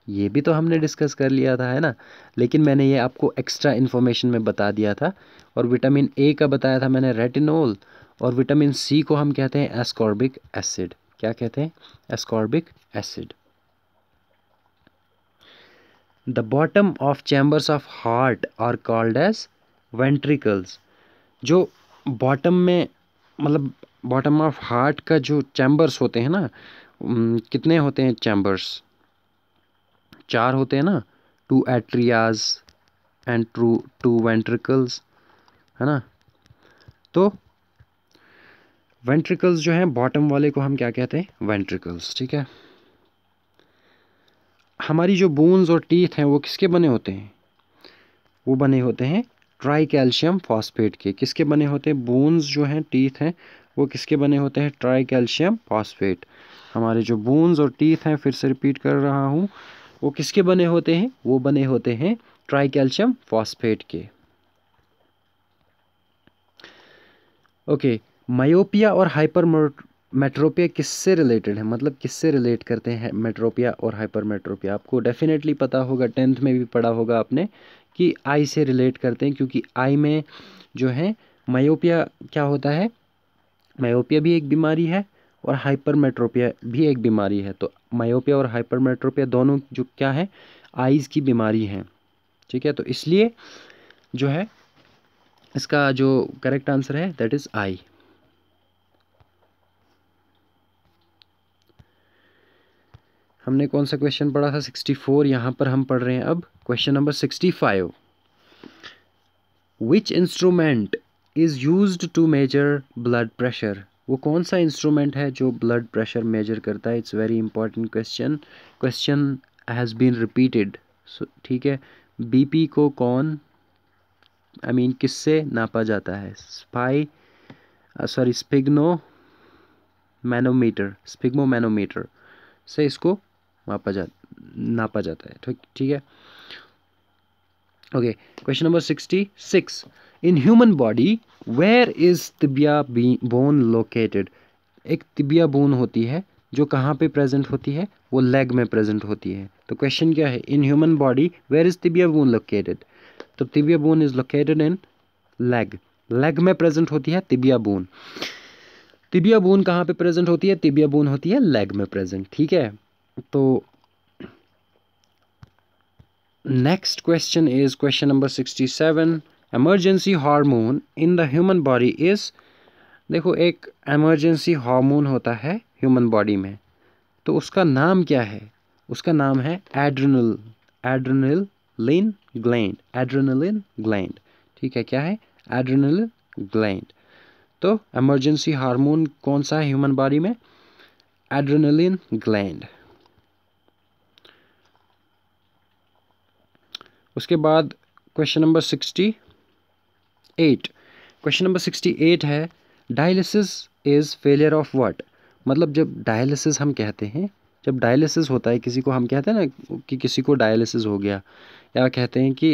S1: ये भी तो हमने डिस्कस कर लिया था है ना लेकिन मैंने ये आपको एक्स्ट्रा इन्फॉर्मेशन में बता दिया था और विटामिन ए का बताया था मैंने रेटिनोल और विटामिन सी को हम कहते हैं एस्कॉर्बिक एसिड क्या कहते हैं ascorbic acid the bottom of chambers of heart are called as ventricles जो बॉटम में मतलब बॉटम ऑफ हार्ट का जो चैम्बर्स होते हैं ना कितने होते हैं चैम्बर्स चार होते हैं ना two atrias and two two ventricles है ना तो वेंट्रिकल्स जो हैं बॉटम वाले को हम क्या कहते हैं वेंट्रिकल्स ठीक है हमारी जो बोन्स और टीथ हैं वो किसके बने होते हैं वो बने होते हैं ट्राई कैल्शियम फॉस्फेट के किसके बने होते हैं बोन्स जो हैं टीथ हैं वो किसके बने होते हैं ट्राई कैल्शियम फॉस्फेट हमारे जो बोन्स और टीथ हैं फिर से रिपीट कर रहा हूँ वो किसके बने होते हैं वो बने होते हैं ट्राई कैल्शियम फॉस्फेट के ओके मायोपिया और हाइपर मेट्रोपिया किससे रिलेटेड है मतलब किससे रिलेट करते हैं मेट्रोपिया और हाइपर मेट्रोपिया आपको डेफिनेटली पता होगा टेंथ में भी पढ़ा होगा आपने कि आई से रिलेट करते हैं क्योंकि आई में जो है मायोपिया क्या होता है मायोपिया भी एक बीमारी है और हाइपरमेट्रोपिया भी एक बीमारी है तो मायोपिया और हाइपरमेट्रोपिया दोनों जो क्या है आइज़ की बीमारी है ठीक है तो इसलिए जो है इसका जो करेक्ट आंसर है दैट इज़ आई हमने कौन सा क्वेश्चन पढ़ा था सिक्सटी फोर यहाँ पर हम पढ़ रहे हैं अब question number sixty five which instrument is use to measure blood pressure वो कौन सा इंस्ट्रूमेंट है जो ब्लड प्रेशर मेजर करता है it's very important question question has been repeated ठीक है बीपी को कौन आई I मीन mean, किससे नापा जाता है spy sorry sphygmomanometer sphygmomanometer से इसको मापा जा नापा जाता है ठीक ठीक है okay question number sixty six in human body where is tibia bone located एक तिबिया बोन होती है जो कहाँ पे प्रेजेंट होती है वो लेग में प्रेजेंट होती है तो क्वेश्चन क्या है in human body where is tibia bone located तो tibia bone is located in leg leg में प्रेजेंट होती है तिबिया बोन तिबिया बोन कहाँ पे प्रेजेंट होती है तिबिया बोन होती है लेग में प्रेजेंट ठीक है तो next question is question number sixty seven emergency hormone in the human body is देखो एक एमरजेंसी हार्मोन होता है ह्यूमन बॉडी में तो उसका नाम क्या है उसका नाम है adrenal adrenaline gland adrenaline gland ठीक है क्या है एड्रनल ग्लैंड तो एमरजेंसी हार्मोन कौन सा है ह्यूमन बॉडी में एड्रेनलिन ग्लैंड उसके बाद question number sixty eight question number sixty eight है dialysis is failure of what मतलब जब डायलिसिस हम कहते हैं जब डायलिसिस होता है किसी को हम कहते हैं ना कि किसी को डायलिसिस हो गया या कहते हैं कि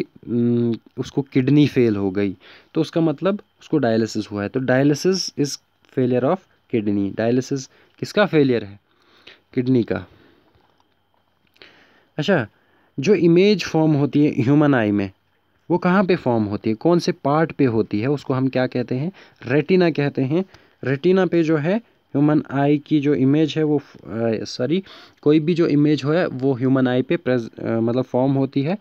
S1: उसको किडनी फेल हो गई तो उसका मतलब उसको डायलिसिस हुआ है तो dialysis is failure of kidney dialysis किसका फेलियर है किडनी का अच्छा जो इमेज फॉर्म होती है ह्यूमन आई में वो कहाँ पे फॉर्म होती है कौन से पार्ट पे होती है उसको हम क्या कहते हैं रेटिना कहते हैं रेटिना पे जो है ह्यूमन आई की जो इमेज है वो सॉरी कोई भी जो इमेज हो है वो ह्यूमन आई पे प्रेज आ, मतलब फॉर्म होती है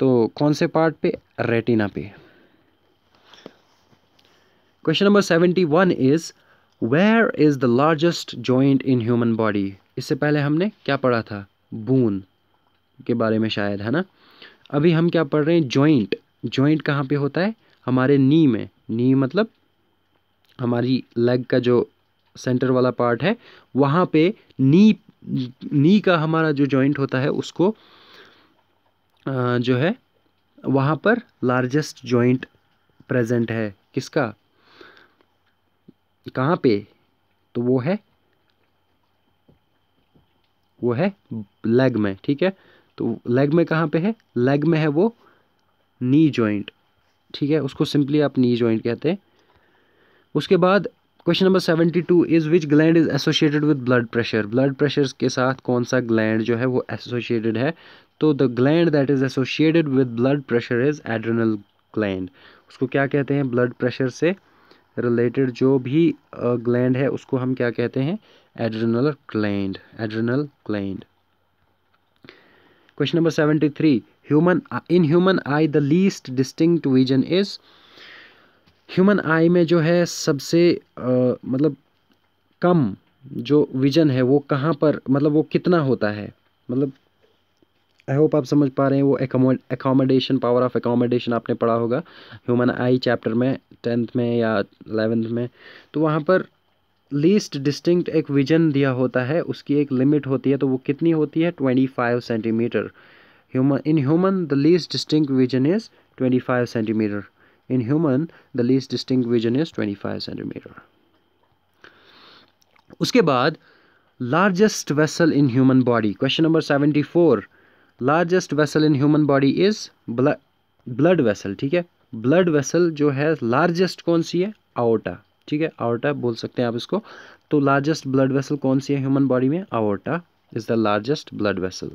S1: तो कौन से पार्ट पे रेटिना पे question number seventy one is where is the largest joint in human body इससे पहले हमने क्या पढ़ा था बून के बारे में शायद है ना अभी हम क्या पढ़ रहे हैं जॉइंट जॉइंट कहाँ पे होता है हमारे नी में नी मतलब हमारी लेग का जो सेंटर वाला पार्ट है वहाँ पे नी नी का हमारा जो जॉइंट होता है उसको जो है वहाँ पर लार्जेस्ट जॉइंट प्रेजेंट है किसका कहाँ पे तो वो है वो है लेग में ठीक है तो लेग में कहाँ पे है लेग में है वो नी जॉइंट ठीक है उसको सिंपली आप नी जॉइंट कहते हैं उसके बाद question number seventy two is which gland is associated with blood pressure blood pressure के साथ कौन सा ग्लैंड जो है वो एसोसिएटेड है तो the gland that is associated with blood pressure is adrenal gland उसको क्या कहते हैं ब्लड प्रेशर से रिलेटेड जो भी ग्लैंड है उसको हम क्या कहते हैं adrenal gland adrenal gland question number seventy three human in human eye the least distinct vision is human eye में जो है सबसे आ, मतलब कम जो विजन है वो कहाँ पर मतलब वो कितना होता है मतलब आई होप आप समझ पा रहे हैं वो एकोमोडेशन पावर ऑफ एकोमोडेशन आपने पढ़ा होगा ह्यूमन आई चैप्टर में टेंथ में या एलेवेंथ में तो वहाँ पर लीस्ट डिस्टिंक्ट एक विजन दिया होता है उसकी एक लिमिट होती है तो वो कितनी होती है twenty five centimetre human in human the least distinct vision is twenty five centimetre in human the least distinct vision is twenty five centimetre उसके बाद largest vessel in human body question number seventy four largest vessel in human body is blood blood vessel ठीक है blood vessel जो है largest कौन सी है outta ठीक है आवर्टा बोल सकते हैं आप इसको तो लार्जेस्ट ब्लड वेसल कौन सी है ह्यूमन बॉडी में aorta is the largest blood vessel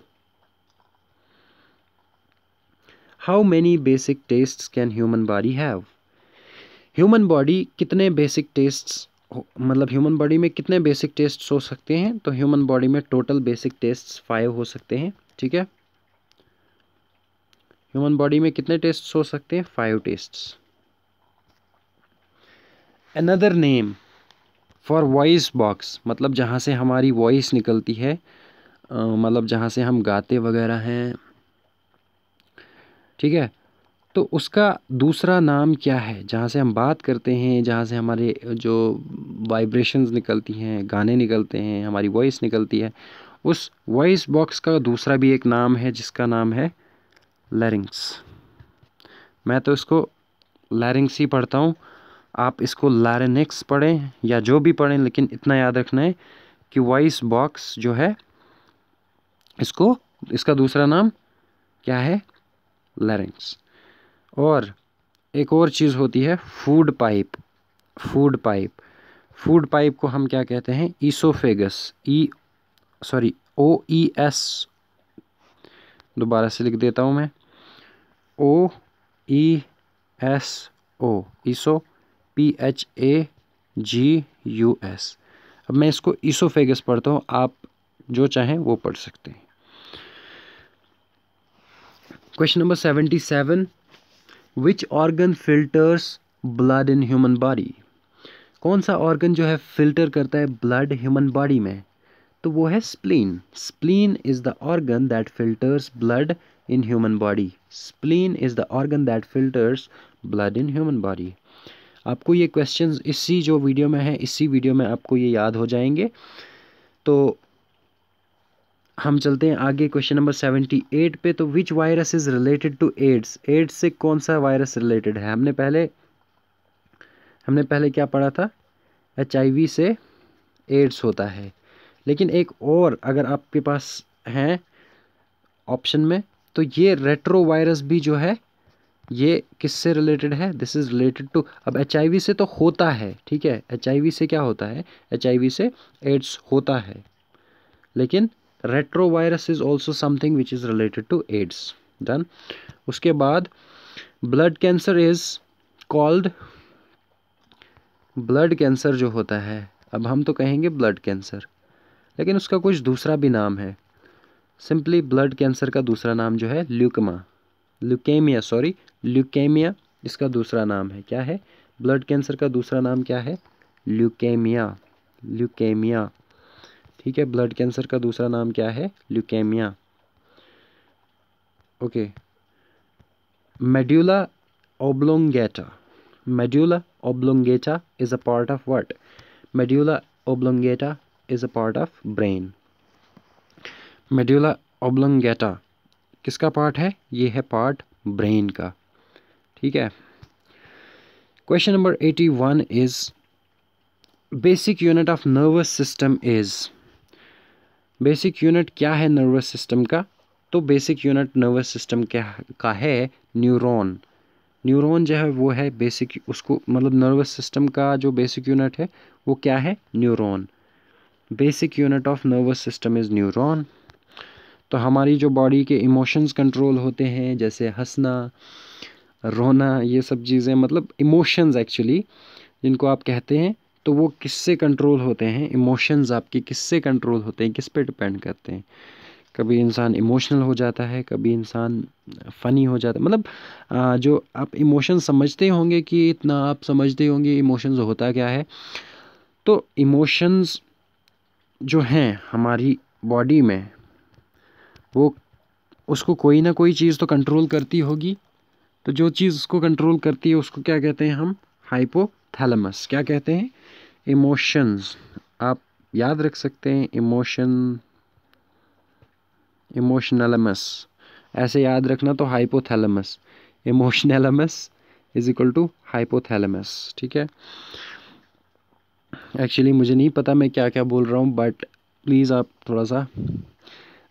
S1: how many basic taste can human body have human body कितने बेसिक टेस्ट मतलब ह्यूमन बॉडी में कितने बेसिक टेस्ट हो सकते हैं तो ह्यूमन बॉडी में टोटल बेसिक टेस्ट फाइव हो सकते हैं ठीक है ह्यूमन बॉडी में कितने टेस्ट हो सकते हैं five tastes another name for voice box मतलब जहाँ से हमारी वॉइस निकलती है मतलब जहाँ से हम गाते वगैरह हैं ठीक है तो उसका दूसरा नाम क्या है जहाँ से हम बात करते हैं जहाँ से हमारे जो वाइब्रेशंस निकलती हैं गाने निकलते हैं हमारी वॉइस निकलती है उस वॉइस बॉक्स का दूसरा भी एक नाम है जिसका नाम है लैरिंग्स मैं तो इसको लैरिंग्स ही पढ़ता हूँ आप इसको लारेनेक्स पढ़ें या जो भी पढ़ें लेकिन इतना याद रखना है कि वॉइस बॉक्स जो है इसको इसका दूसरा नाम क्या है लैरिंग्स और एक और चीज़ होती है food pipe food pipe food pipe को हम क्या कहते हैं oesophagus E sorry O E S दोबारा से लिख देता हूँ मैं O E S O eso P H A G U S अब मैं इसको ईसोफेगस पढ़ता हूँ आप जो चाहें वो पढ़ सकते हैं question number seventy seven which organ filters blood in human body कौन सा ऑर्गन जो है फिल्टर करता है ब्लड ह्यूमन बॉडी में तो वो है spleen spleen is the organ that filters blood in human body spleen is the organ that filters blood in human body आपको ये क्वेश्चंस इसी जो वीडियो में है इसी वीडियो में आपको ये याद हो जाएंगे तो हम चलते हैं आगे क्वेश्चन नंबर सेवेंटी एट पे तो which virus is related to AIDS AIDS से कौन सा वायरस रिलेटेड है हमने पहले हमने पहले क्या पढ़ा था एच से एड्स होता है लेकिन एक और अगर आपके पास हैं ऑप्शन में तो ये रेट्रो वायरस भी जो है ये किससे रिलेटेड है दिस इज़ रिलेटेड टू अब एच से तो होता है ठीक है एच से क्या होता है एच से एड्स होता है लेकिन retrovirus is also something which is related to AIDS done उसके बाद blood cancer is called blood cancer जो होता है अब हम तो कहेंगे ब्लड कैंसर लेकिन उसका कुछ दूसरा भी नाम है सिंपली ब्लड कैंसर का दूसरा नाम जो है ल्यूकमा ल्यूकेमिया सॉरी ल्यूकेमिया इसका दूसरा नाम है क्या है ब्लड कैंसर का दूसरा नाम क्या है ल्यूकेमिया ल्यूकेमिया ठीक है ब्लड कैंसर का दूसरा नाम क्या है leukaemia okay medulla oblongata medulla oblongata is a part of what medulla oblongata is a part of brain medulla oblongata किसका पार्ट है ये है पार्ट ब्रेन का ठीक है question number eighty one is basic unit of nervous system is basic unit क्या है nervous system का तो बेसिक यूनिट नर्वस सिस्टम क्या का है न्यूरॉन न्यूरॉन जो है वो है बेसिक उसको मतलब नर्वस सिस्टम का जो बेसिक यूनिट है वो क्या है neuron basic unit of nervous system is neuron तो हमारी जो बॉडी के इमोशंस कंट्रोल होते हैं जैसे हंसना रोना ये सब चीज़ें मतलब इमोशंस एक्चुअली जिनको आप कहते हैं तो वो किससे कंट्रोल होते हैं इमोशंस आपके किससे कंट्रोल होते हैं किस पे डिपेंड करते हैं कभी इंसान इमोशनल हो जाता है कभी इंसान फ़नी हो जाता है मतलब जो आप इमोशन समझते होंगे कि इतना आप समझते होंगे इमोशंस होता क्या है तो इमोशंस जो हैं हमारी बॉडी में वो उसको कोई ना कोई चीज़ तो कंट्रोल करती होगी तो जो चीज़ उसको कंट्रोल करती है उसको क्या कहते हैं हम हाइपोथैलेमस क्या कहते हैं इमोशंस आप याद रख सकते हैं इमोशन इमोशनलमस ऐसे याद रखना तो हाइपोथैलेमस इमोशनलमस इज इक्वल टू हाइपोथैलेमस ठीक है एक्चुअली मुझे नहीं पता मैं क्या क्या बोल रहा हूँ बट प्लीज़ आप थोड़ा सा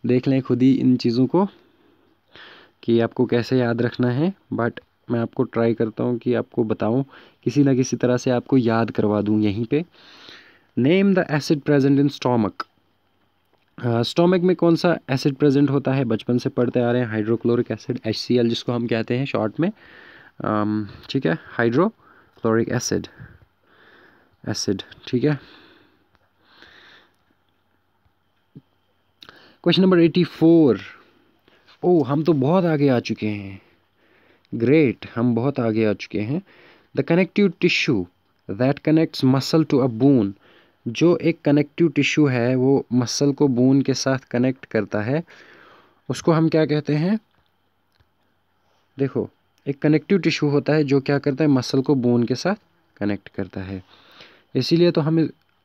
S1: देख लें खुद ही इन चीज़ों को कि आपको कैसे याद रखना है बट मैं आपको ट्राई करता हूँ कि आपको बताऊँ किसी ना किसी तरह से आपको याद करवा दूँ यहीं पे name the acid present in stomach stomach में कौन सा एसिड प्रेजेंट होता है बचपन से पढ़ते आ रहे हैं हाइड्रोक्लोरिक एसिड एच जिसको हम कहते हैं शॉर्ट में ठीक है हाइड्रोक्लोरिक एसिड एसिड ठीक है क्वेश्चन नंबर एटी फोर ओ हम तो बहुत आगे आ चुके हैं ग्रेट हम बहुत आगे आ चुके हैं the connective tissue that connects muscle to a bone जो एक कनेक्टिव टिश्यू है वो मसल को बोन के साथ कनेक्ट करता है उसको हम क्या कहते हैं देखो एक कनेक्टिव टिश्यू होता है जो क्या करता है मसल को बोन के साथ कनेक्ट करता है इसीलिए तो हम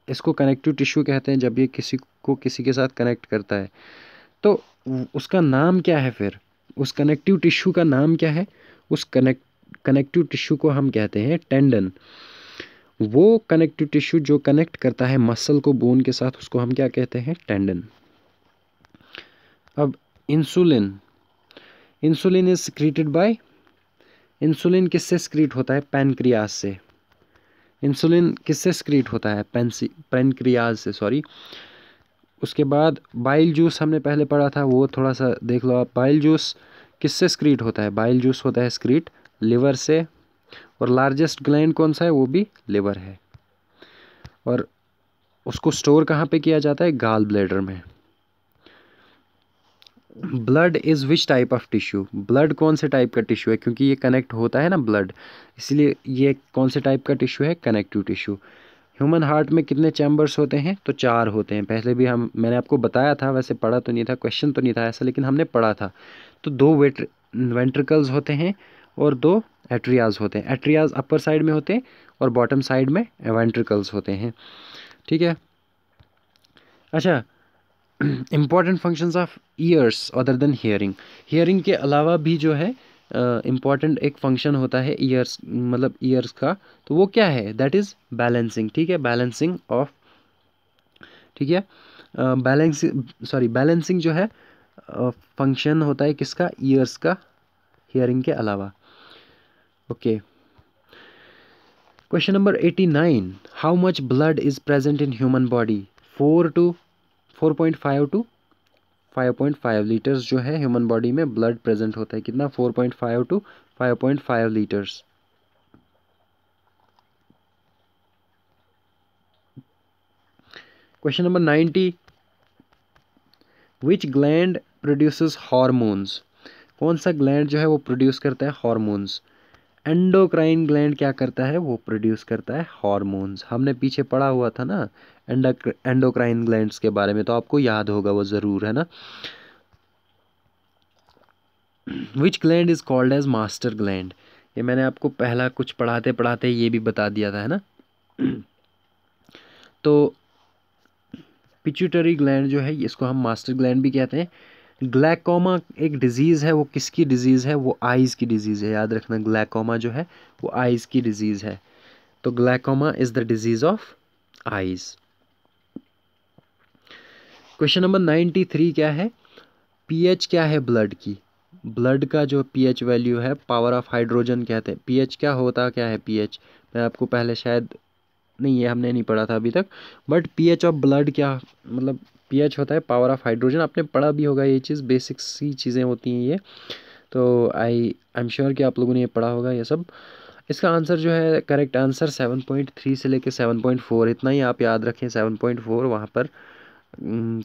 S1: इसको कनेक्टिव टिश्यू कहते हैं जब ये किसी को किसी के साथ कनेक्ट करता है तो उसका नाम क्या है फिर उस कनेक्टिव टिश्यू का नाम क्या है उस कनेक्ट कनेक्टिव टिश्यू को हम कहते हैं टेंडन वो कनेक्टिव टिश्यू जो कनेक्ट करता है मसल को बोन के साथ उसको हम क्या कहते हैं टेंडन अब insulin insulin is secreted by insulin किससे सिक्रीट होता है पैनक्रियाज से इंसुलिन किससे स्क्रीट होता है पेंसी पेनक्रियाज से सॉरी उसके बाद बाइल जूस हमने पहले पढ़ा था वो थोड़ा सा देख लो आप बाइल जूस किससे स्क्रीट होता है बाइल जूस होता है स्क्रीट लिवर से और लार्जेस्ट ग्लैंड कौन सा है वो भी लिवर है और उसको स्टोर कहाँ पे किया जाता है गाल ब्लेडर में blood is which type of tissue blood कौन से टाइप का टिश्यू है क्योंकि ये कनेक्ट होता है ना ब्लड इसलिए ये कौन से टाइप का टिश्यू है कनेक्टिव टिश्यू ह्यूमन हार्ट में कितने चैम्बर्स होते हैं तो चार होते हैं पहले भी हम मैंने आपको बताया था वैसे पढ़ा तो नहीं था क्वेश्चन तो नहीं था ऐसा लेकिन हमने पढ़ा था तो दो वेट वेंट्रिकल्स होते हैं और दो एट्रियाज होते हैं एट्रियाज अपर साइड में होते हैं और बॉटम साइड में वेंट्रिकल्स होते हैं ठीक है अच्छा important functions of ears other than hearing hearing के अलावा भी जो है इम्पॉर्टेंट uh, एक फंक्शन होता है ईयर्स मतलब ईयर्स का तो वो क्या है दैट इज़ बैलेंसिंग ठीक है बैलेंसिंग ऑफ ठीक है बैलेंसिंग सॉरी बैलेंसिंग जो है फंक्शन uh, होता है किसका ईयर्स का हियरिंग के अलावा okay question number eighty nine how much blood is present in human body four to four point five to five point five litres जो है ह्यूमन बॉडी में ब्लड प्रेजेंट होता है कितना four point five to five point five litres question number ninety which gland produces hormones कौन सा gland जो है वो प्रोड्यूस करता है हार्मोन्स एंडोक्राइन ग्लैंड क्या करता है वो प्रोड्यूस करता है हॉर्मोन्स हमने पीछे पढ़ा हुआ था ना एंडोक्राइन ग्लैंड्स के बारे में तो आपको याद होगा वो ज़रूर है ना which gland is called as master gland ये मैंने आपको पहला कुछ पढ़ाते पढ़ाते ये भी बता दिया था है ना तो पिचुटरी ग्लैंड जो है इसको हम मास्टर ग्लैंड भी कहते हैं ग्लैकोमा एक डिज़ीज़ है वो किसकी डिज़ीज़ है वो आइज़ की डिज़ीज़ है याद रखना ग्लैकोमा जो है वो आइज़ की डिज़ीज़ है तो glaucoma is the disease of eyes question number ninety three क्या है पीएच क्या है ब्लड की ब्लड का जो पीएच वैल्यू है पावर ऑफ हाइड्रोजन कहते हैं पीएच क्या होता क्या है पीएच मैं आपको पहले शायद नहीं ये हमने नहीं पढ़ा था अभी तक बट पीएच ऑफ ब्लड क्या मतलब पी एच होता है पावर ऑफ हाइड्रोजन आपने पढ़ा भी होगा ये चीज़ बेसिक सी चीज़ें होती हैं ये तो आई आई एम श्योर कि आप लोगों ने ये पढ़ा होगा ये सब इसका आंसर जो है correct answer seven point three से लेकर सेवन पॉइंट फोर इतना ही आप याद रखें सेवन पॉइंट फोर वहाँ पर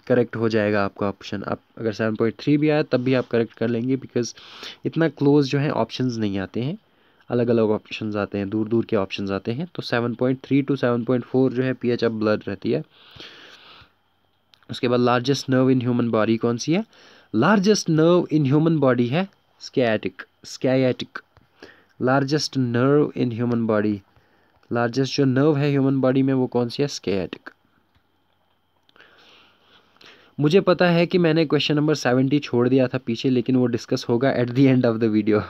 S1: करेक्ट हो जाएगा आपका ऑप्शन आप अगर सेवन पॉइंट थ्री भी आया तब भी आप करेक्ट कर लेंगे बिकॉज इतना क्लोज जो है ऑप्शन नहीं आते हैं अलग अलग ऑप्शन आते हैं दूर दूर के ऑप्शन आते हैं तो seven point three to seven point four जो है पी एच अब ब्लड रहती है उसके बाद largest nerve in human body कौन सी है largest nerve in human body है sciatic sciatic largest nerve in human body largest जो नर्व है ह्यूमन बॉडी में वो कौन सी है स्कैटिक मुझे पता है कि मैंने क्वेश्चन नंबर सेवेंटी छोड़ दिया था पीछे लेकिन वो डिस्कस होगा at the end of the video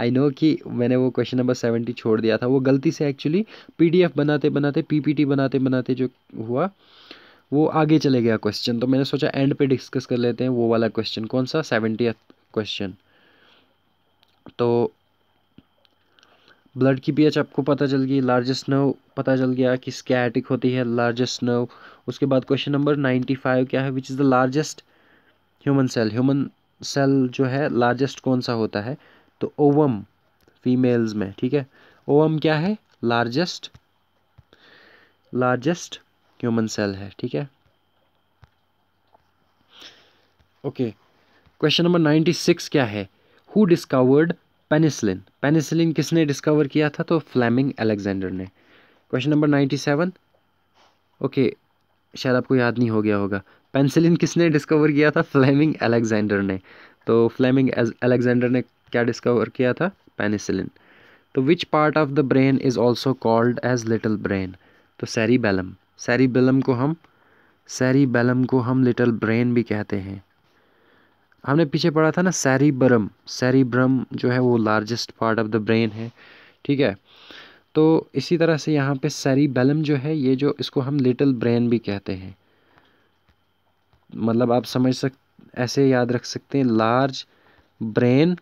S1: I know कि मैंने वो क्वेश्चन नंबर सेवेंटी छोड़ दिया था वो गलती से एक्चुअली पीडीएफ बनाते बनाते पीपीटी बनाते बनाते जो हुआ वो आगे चले गया क्वेश्चन तो मैंने सोचा एंड पे डिस्कस कर लेते हैं वो वाला क्वेश्चन कौन सा सेवेंटी क्वेश्चन तो ब्लड की पीएच आपको पता चल गई लार्जेस्ट नर्व पता चल गया कि स्कैटिक होती है लार्जेस्ट नर्व उसके बाद क्वेश्चन नंबर नाइन्टी फाइव क्या है which is the largest human cell human cell जो है लार्जेस्ट कौन सा होता है तो ओवम फीमेल्स में ठीक है ओवम क्या है लार्जेस्ट लार्जेस्ट ह्यूमन सेल है ठीक है okay question number ninety six क्या है हु डिस्कवर्ड पेनिसिलिन पेनिसिलिन किसने डिस्कवर किया था तो फ्लेमिंग अलेक्जेंडर ने question number ninety seven okay शायद आपको याद नहीं हो गया होगा पेंसिलिन किसने डिस्कवर किया था फ्लेमिंग अलेक्जेंडर ने तो फ्लेमिंग अलेक्जेंडर ने क्या डिस्कवर किया था पेनिसिलिन तो which part of the brain is also called as little brain तो सैरी बैलम सेरिबेलम को हम सेरिबेलम को हम लिटिल ब्रेन भी कहते हैं हमने पीछे पढ़ा था ना सैरीब्रम सेरीब्रम जो है वो largest part of the brain है ठीक है तो इसी तरह से यहाँ पे सैरीबेलम जो है ये जो इसको हम लिटिल ब्रेन भी कहते हैं मतलब आप समझ सक ऐसे याद रख सकते हैं large brain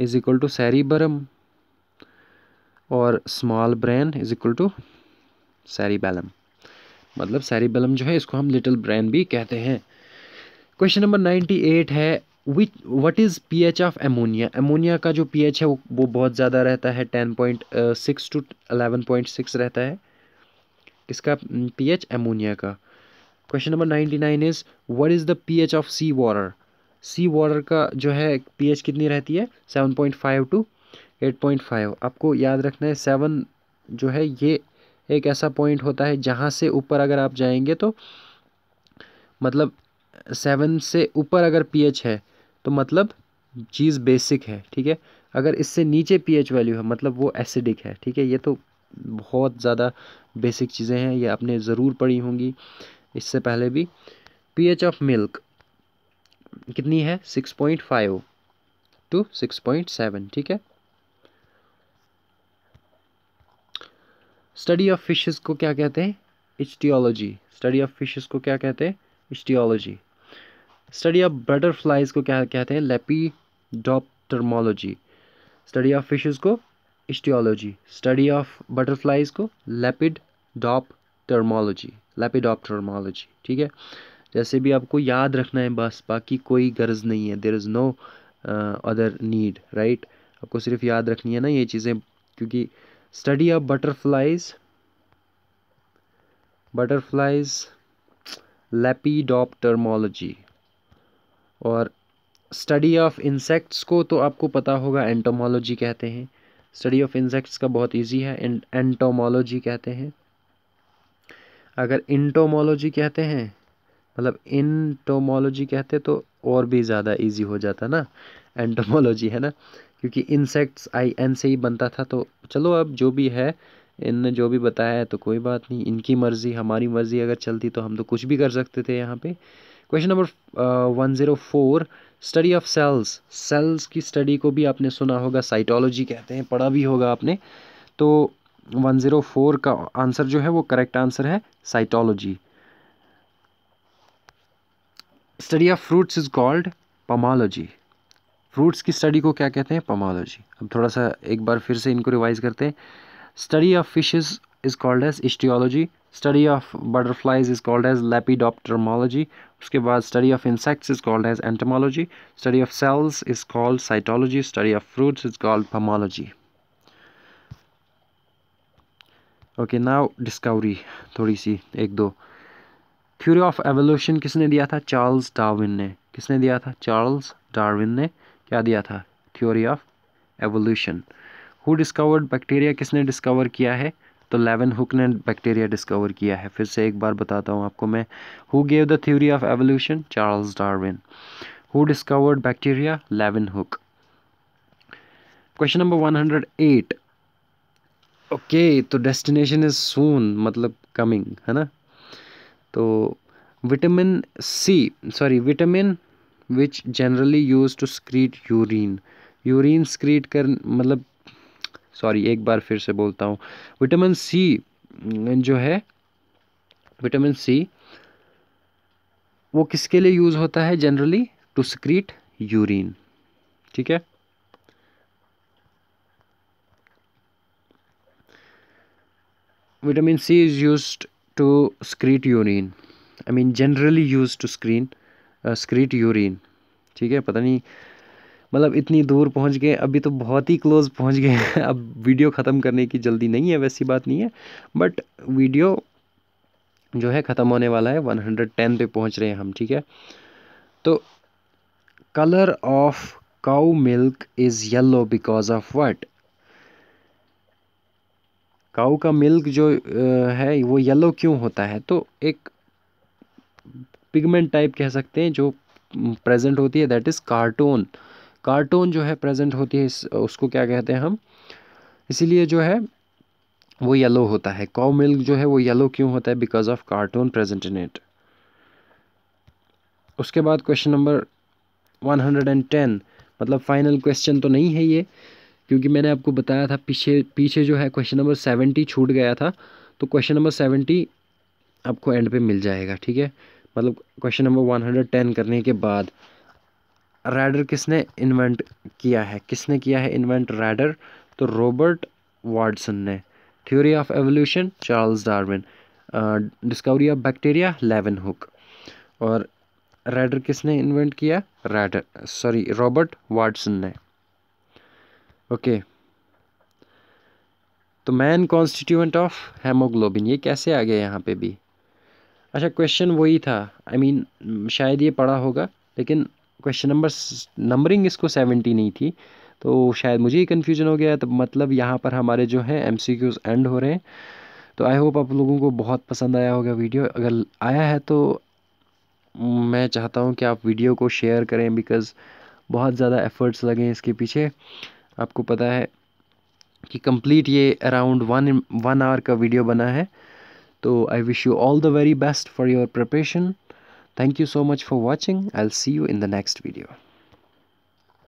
S1: is equal to cerebrum और small brain is equal to cerebellum मतलब सैरिबैलम जो है इसको हम लिटिल ब्रेन भी कहते हैं क्वेश्चन नंबर नाइन्टी एट है which what is P H of ammonia ammonia का जो पी एच है वो वो बहुत ज़्यादा रहता है ten point six to eleven point six रहता है किसका पी एच एमोनिया का question number ninety nine is what is the P H of sea water sea water का जो है पी एच कितनी रहती है seven point five to eight point five आपको याद रखना है सेवन जो है ये एक ऐसा पॉइंट होता है जहाँ से ऊपर अगर आप जाएंगे तो मतलब सेवन से ऊपर अगर पीएच है तो मतलब चीज़ बेसिक है ठीक है अगर इससे नीचे पीएच वैल्यू है मतलब वो एसिडिक है ठीक है ये तो बहुत ज़्यादा बेसिक चीज़ें हैं ये आपने ज़रूर पढ़ी होंगी इससे पहले भी पीएच ऑफ मिल्क कितनी है six point five to six point seven ठीक है स्टडी ऑफ फिशेस को क्या कहते हैं इस्टियोलॉजी स्टडी ऑफ फिशेस को क्या कहते हैं इस्टियोलॉजी स्टडी ऑफ बटरफ्लाइज को क्या कहते हैं lepidopterology study of fishes को इस्टियोलॉजी स्टडी ऑफ बटरफ्लाइज को लेपिड डॉपटर्मोलॉजी टर्मोलॉजी ठीक है जैसे भी आपको याद रखना है बस बाकी कोई गर्ज नहीं है there is no other need right आपको सिर्फ याद रखनी है ना ये चीज़ें क्योंकि study of butterflies butterflies lepidopterology और स्टडी ऑफ इंसेक्ट्स को तो आपको पता होगा एंटोमोलॉजी कहते हैं स्टडी ऑफ इंसेक्ट्स का बहुत इजी है एंटोमोलॉजी कहते हैं अगर इंटोमोलॉजी कहते हैं मतलब इंटोमोलॉजी कहते तो और भी ज़्यादा इजी हो जाता ना एंटोमोलॉजी है ना क्योंकि इंसेक्ट्स आई एन से ही बनता था तो चलो अब जो भी है इनने जो भी बताया है तो कोई बात नहीं इनकी मर्ज़ी हमारी मर्ज़ी अगर चलती तो हम तो कुछ भी कर सकते थे यहाँ पे question number one zero four study of cells cells की स्टडी को भी आपने सुना होगा साइटोलॉजी कहते हैं पढ़ा भी होगा आपने तो वन ज़ीरो फोर का आंसर जो है वो करेक्ट आंसर है cytology study of fruits is called pomology roots की स्टडी को क्या कहते हैं पमालॉजी अब थोड़ा सा एक बार फिर से इनको रिवाइज करते हैं study of fishes is called as ichthyology study of butterflies is called as lepidopterology उसके बाद study of insects is called as entomology study of cells is called cytology study of fruits is called pomology okay now discovery थोड़ी सी एक दो theory of evolution किसने दिया था Charles Darwin ने किसने दिया था चार्ल्स डार्विन ने क्या दिया था theory of evolution who discovered bacteria किसने डिस्कवर किया है तो लेवन हुक ने बैक्टीरिया डिस्कवर किया है फिर से एक बार बताता हूँ आपको मैं who gave the theory of evolution Charles Darwin who discovered bacteria Leeuwenhoek question number one hundred eight okay तो डेस्टिनेशन इज सून मतलब कमिंग है ना तो vitamin C sorry vitamin which generally use to secrete urine urine secrete कर मतलब sorry एक बार फिर से बोलता हूँ विटामिन सी जो है विटामिन सी वो किसके लिए यूज़ होता है जनरली टू स्क्रीट यूरिन ठीक है vitamin C is use to secrete urine I mean generally use to screen secrete urine ठीक है पता नहीं मतलब इतनी दूर पहुंच गए अभी तो बहुत ही क्लोज़ पहुंच गए हैं अब वीडियो ख़त्म करने की जल्दी नहीं है वैसी बात नहीं है बट वीडियो जो है ख़त्म होने वाला है 110 पे पहुंच रहे हैं हम ठीक है तो colour of cow milk is yellow because of what cow का मिल्क जो है वो येलो क्यों होता है तो एक पिगमेंट टाइप कह सकते हैं जो प्रेजेंट होती है दैट इज़ कार्टून कार्टून जो है प्रेजेंट होती है इस उसको क्या कहते हैं हम इसीलिए जो है वो येलो होता है काउ मिल्क जो है वो येलो क्यों होता है because of cartoon present in it उसके बाद question number one hundred and ten मतलब फाइनल क्वेश्चन तो नहीं है ये क्योंकि मैंने आपको बताया था पीछे पीछे जो है क्वेश्चन नंबर सेवेंटी छूट गया था तो क्वेश्चन नंबर सेवेंटी आपको एंड पे मिल जाएगा ठीक है मतलब question number one hundred ten करने के बाद रैडर किसने इन्वेंट किया है किसने किया है इन्वेंट रैडर तो रॉबर्ट वाटसन ने theory of evolution Charles Darwin discovery of bacteria Leeuwenhoek और रैडर किसने इन्वेंट किया रैडर सॉरी रॉबर्ट वाटसन ने ओके okay. तो मैन कॉन्स्टिट्यूएंट ऑफ हेमोग्लोबिन ये कैसे आ गया यहाँ पे भी अच्छा क्वेश्चन वही था आई I मीन mean, शायद ये पढ़ा होगा लेकिन क्वेश्चन नंबर नंबरिंग इसको सेवेंटी नहीं थी तो शायद मुझे ही कन्फ्यूजन हो गया तो मतलब यहाँ पर हमारे जो हैं एम एंड हो रहे हैं तो आई होप आप लोगों को बहुत पसंद आया होगा वीडियो अगर आया है तो मैं चाहता हूँ कि आप वीडियो को शेयर करें बिकॉज़ बहुत ज़्यादा एफ़र्ट्स लगे इसके पीछे आपको पता है कि कंप्लीट ये अराउंड वन वन आवर का वीडियो बना है So I wish you all the very best for your preparation. Thank you so much for watching. I'll see you in the next video.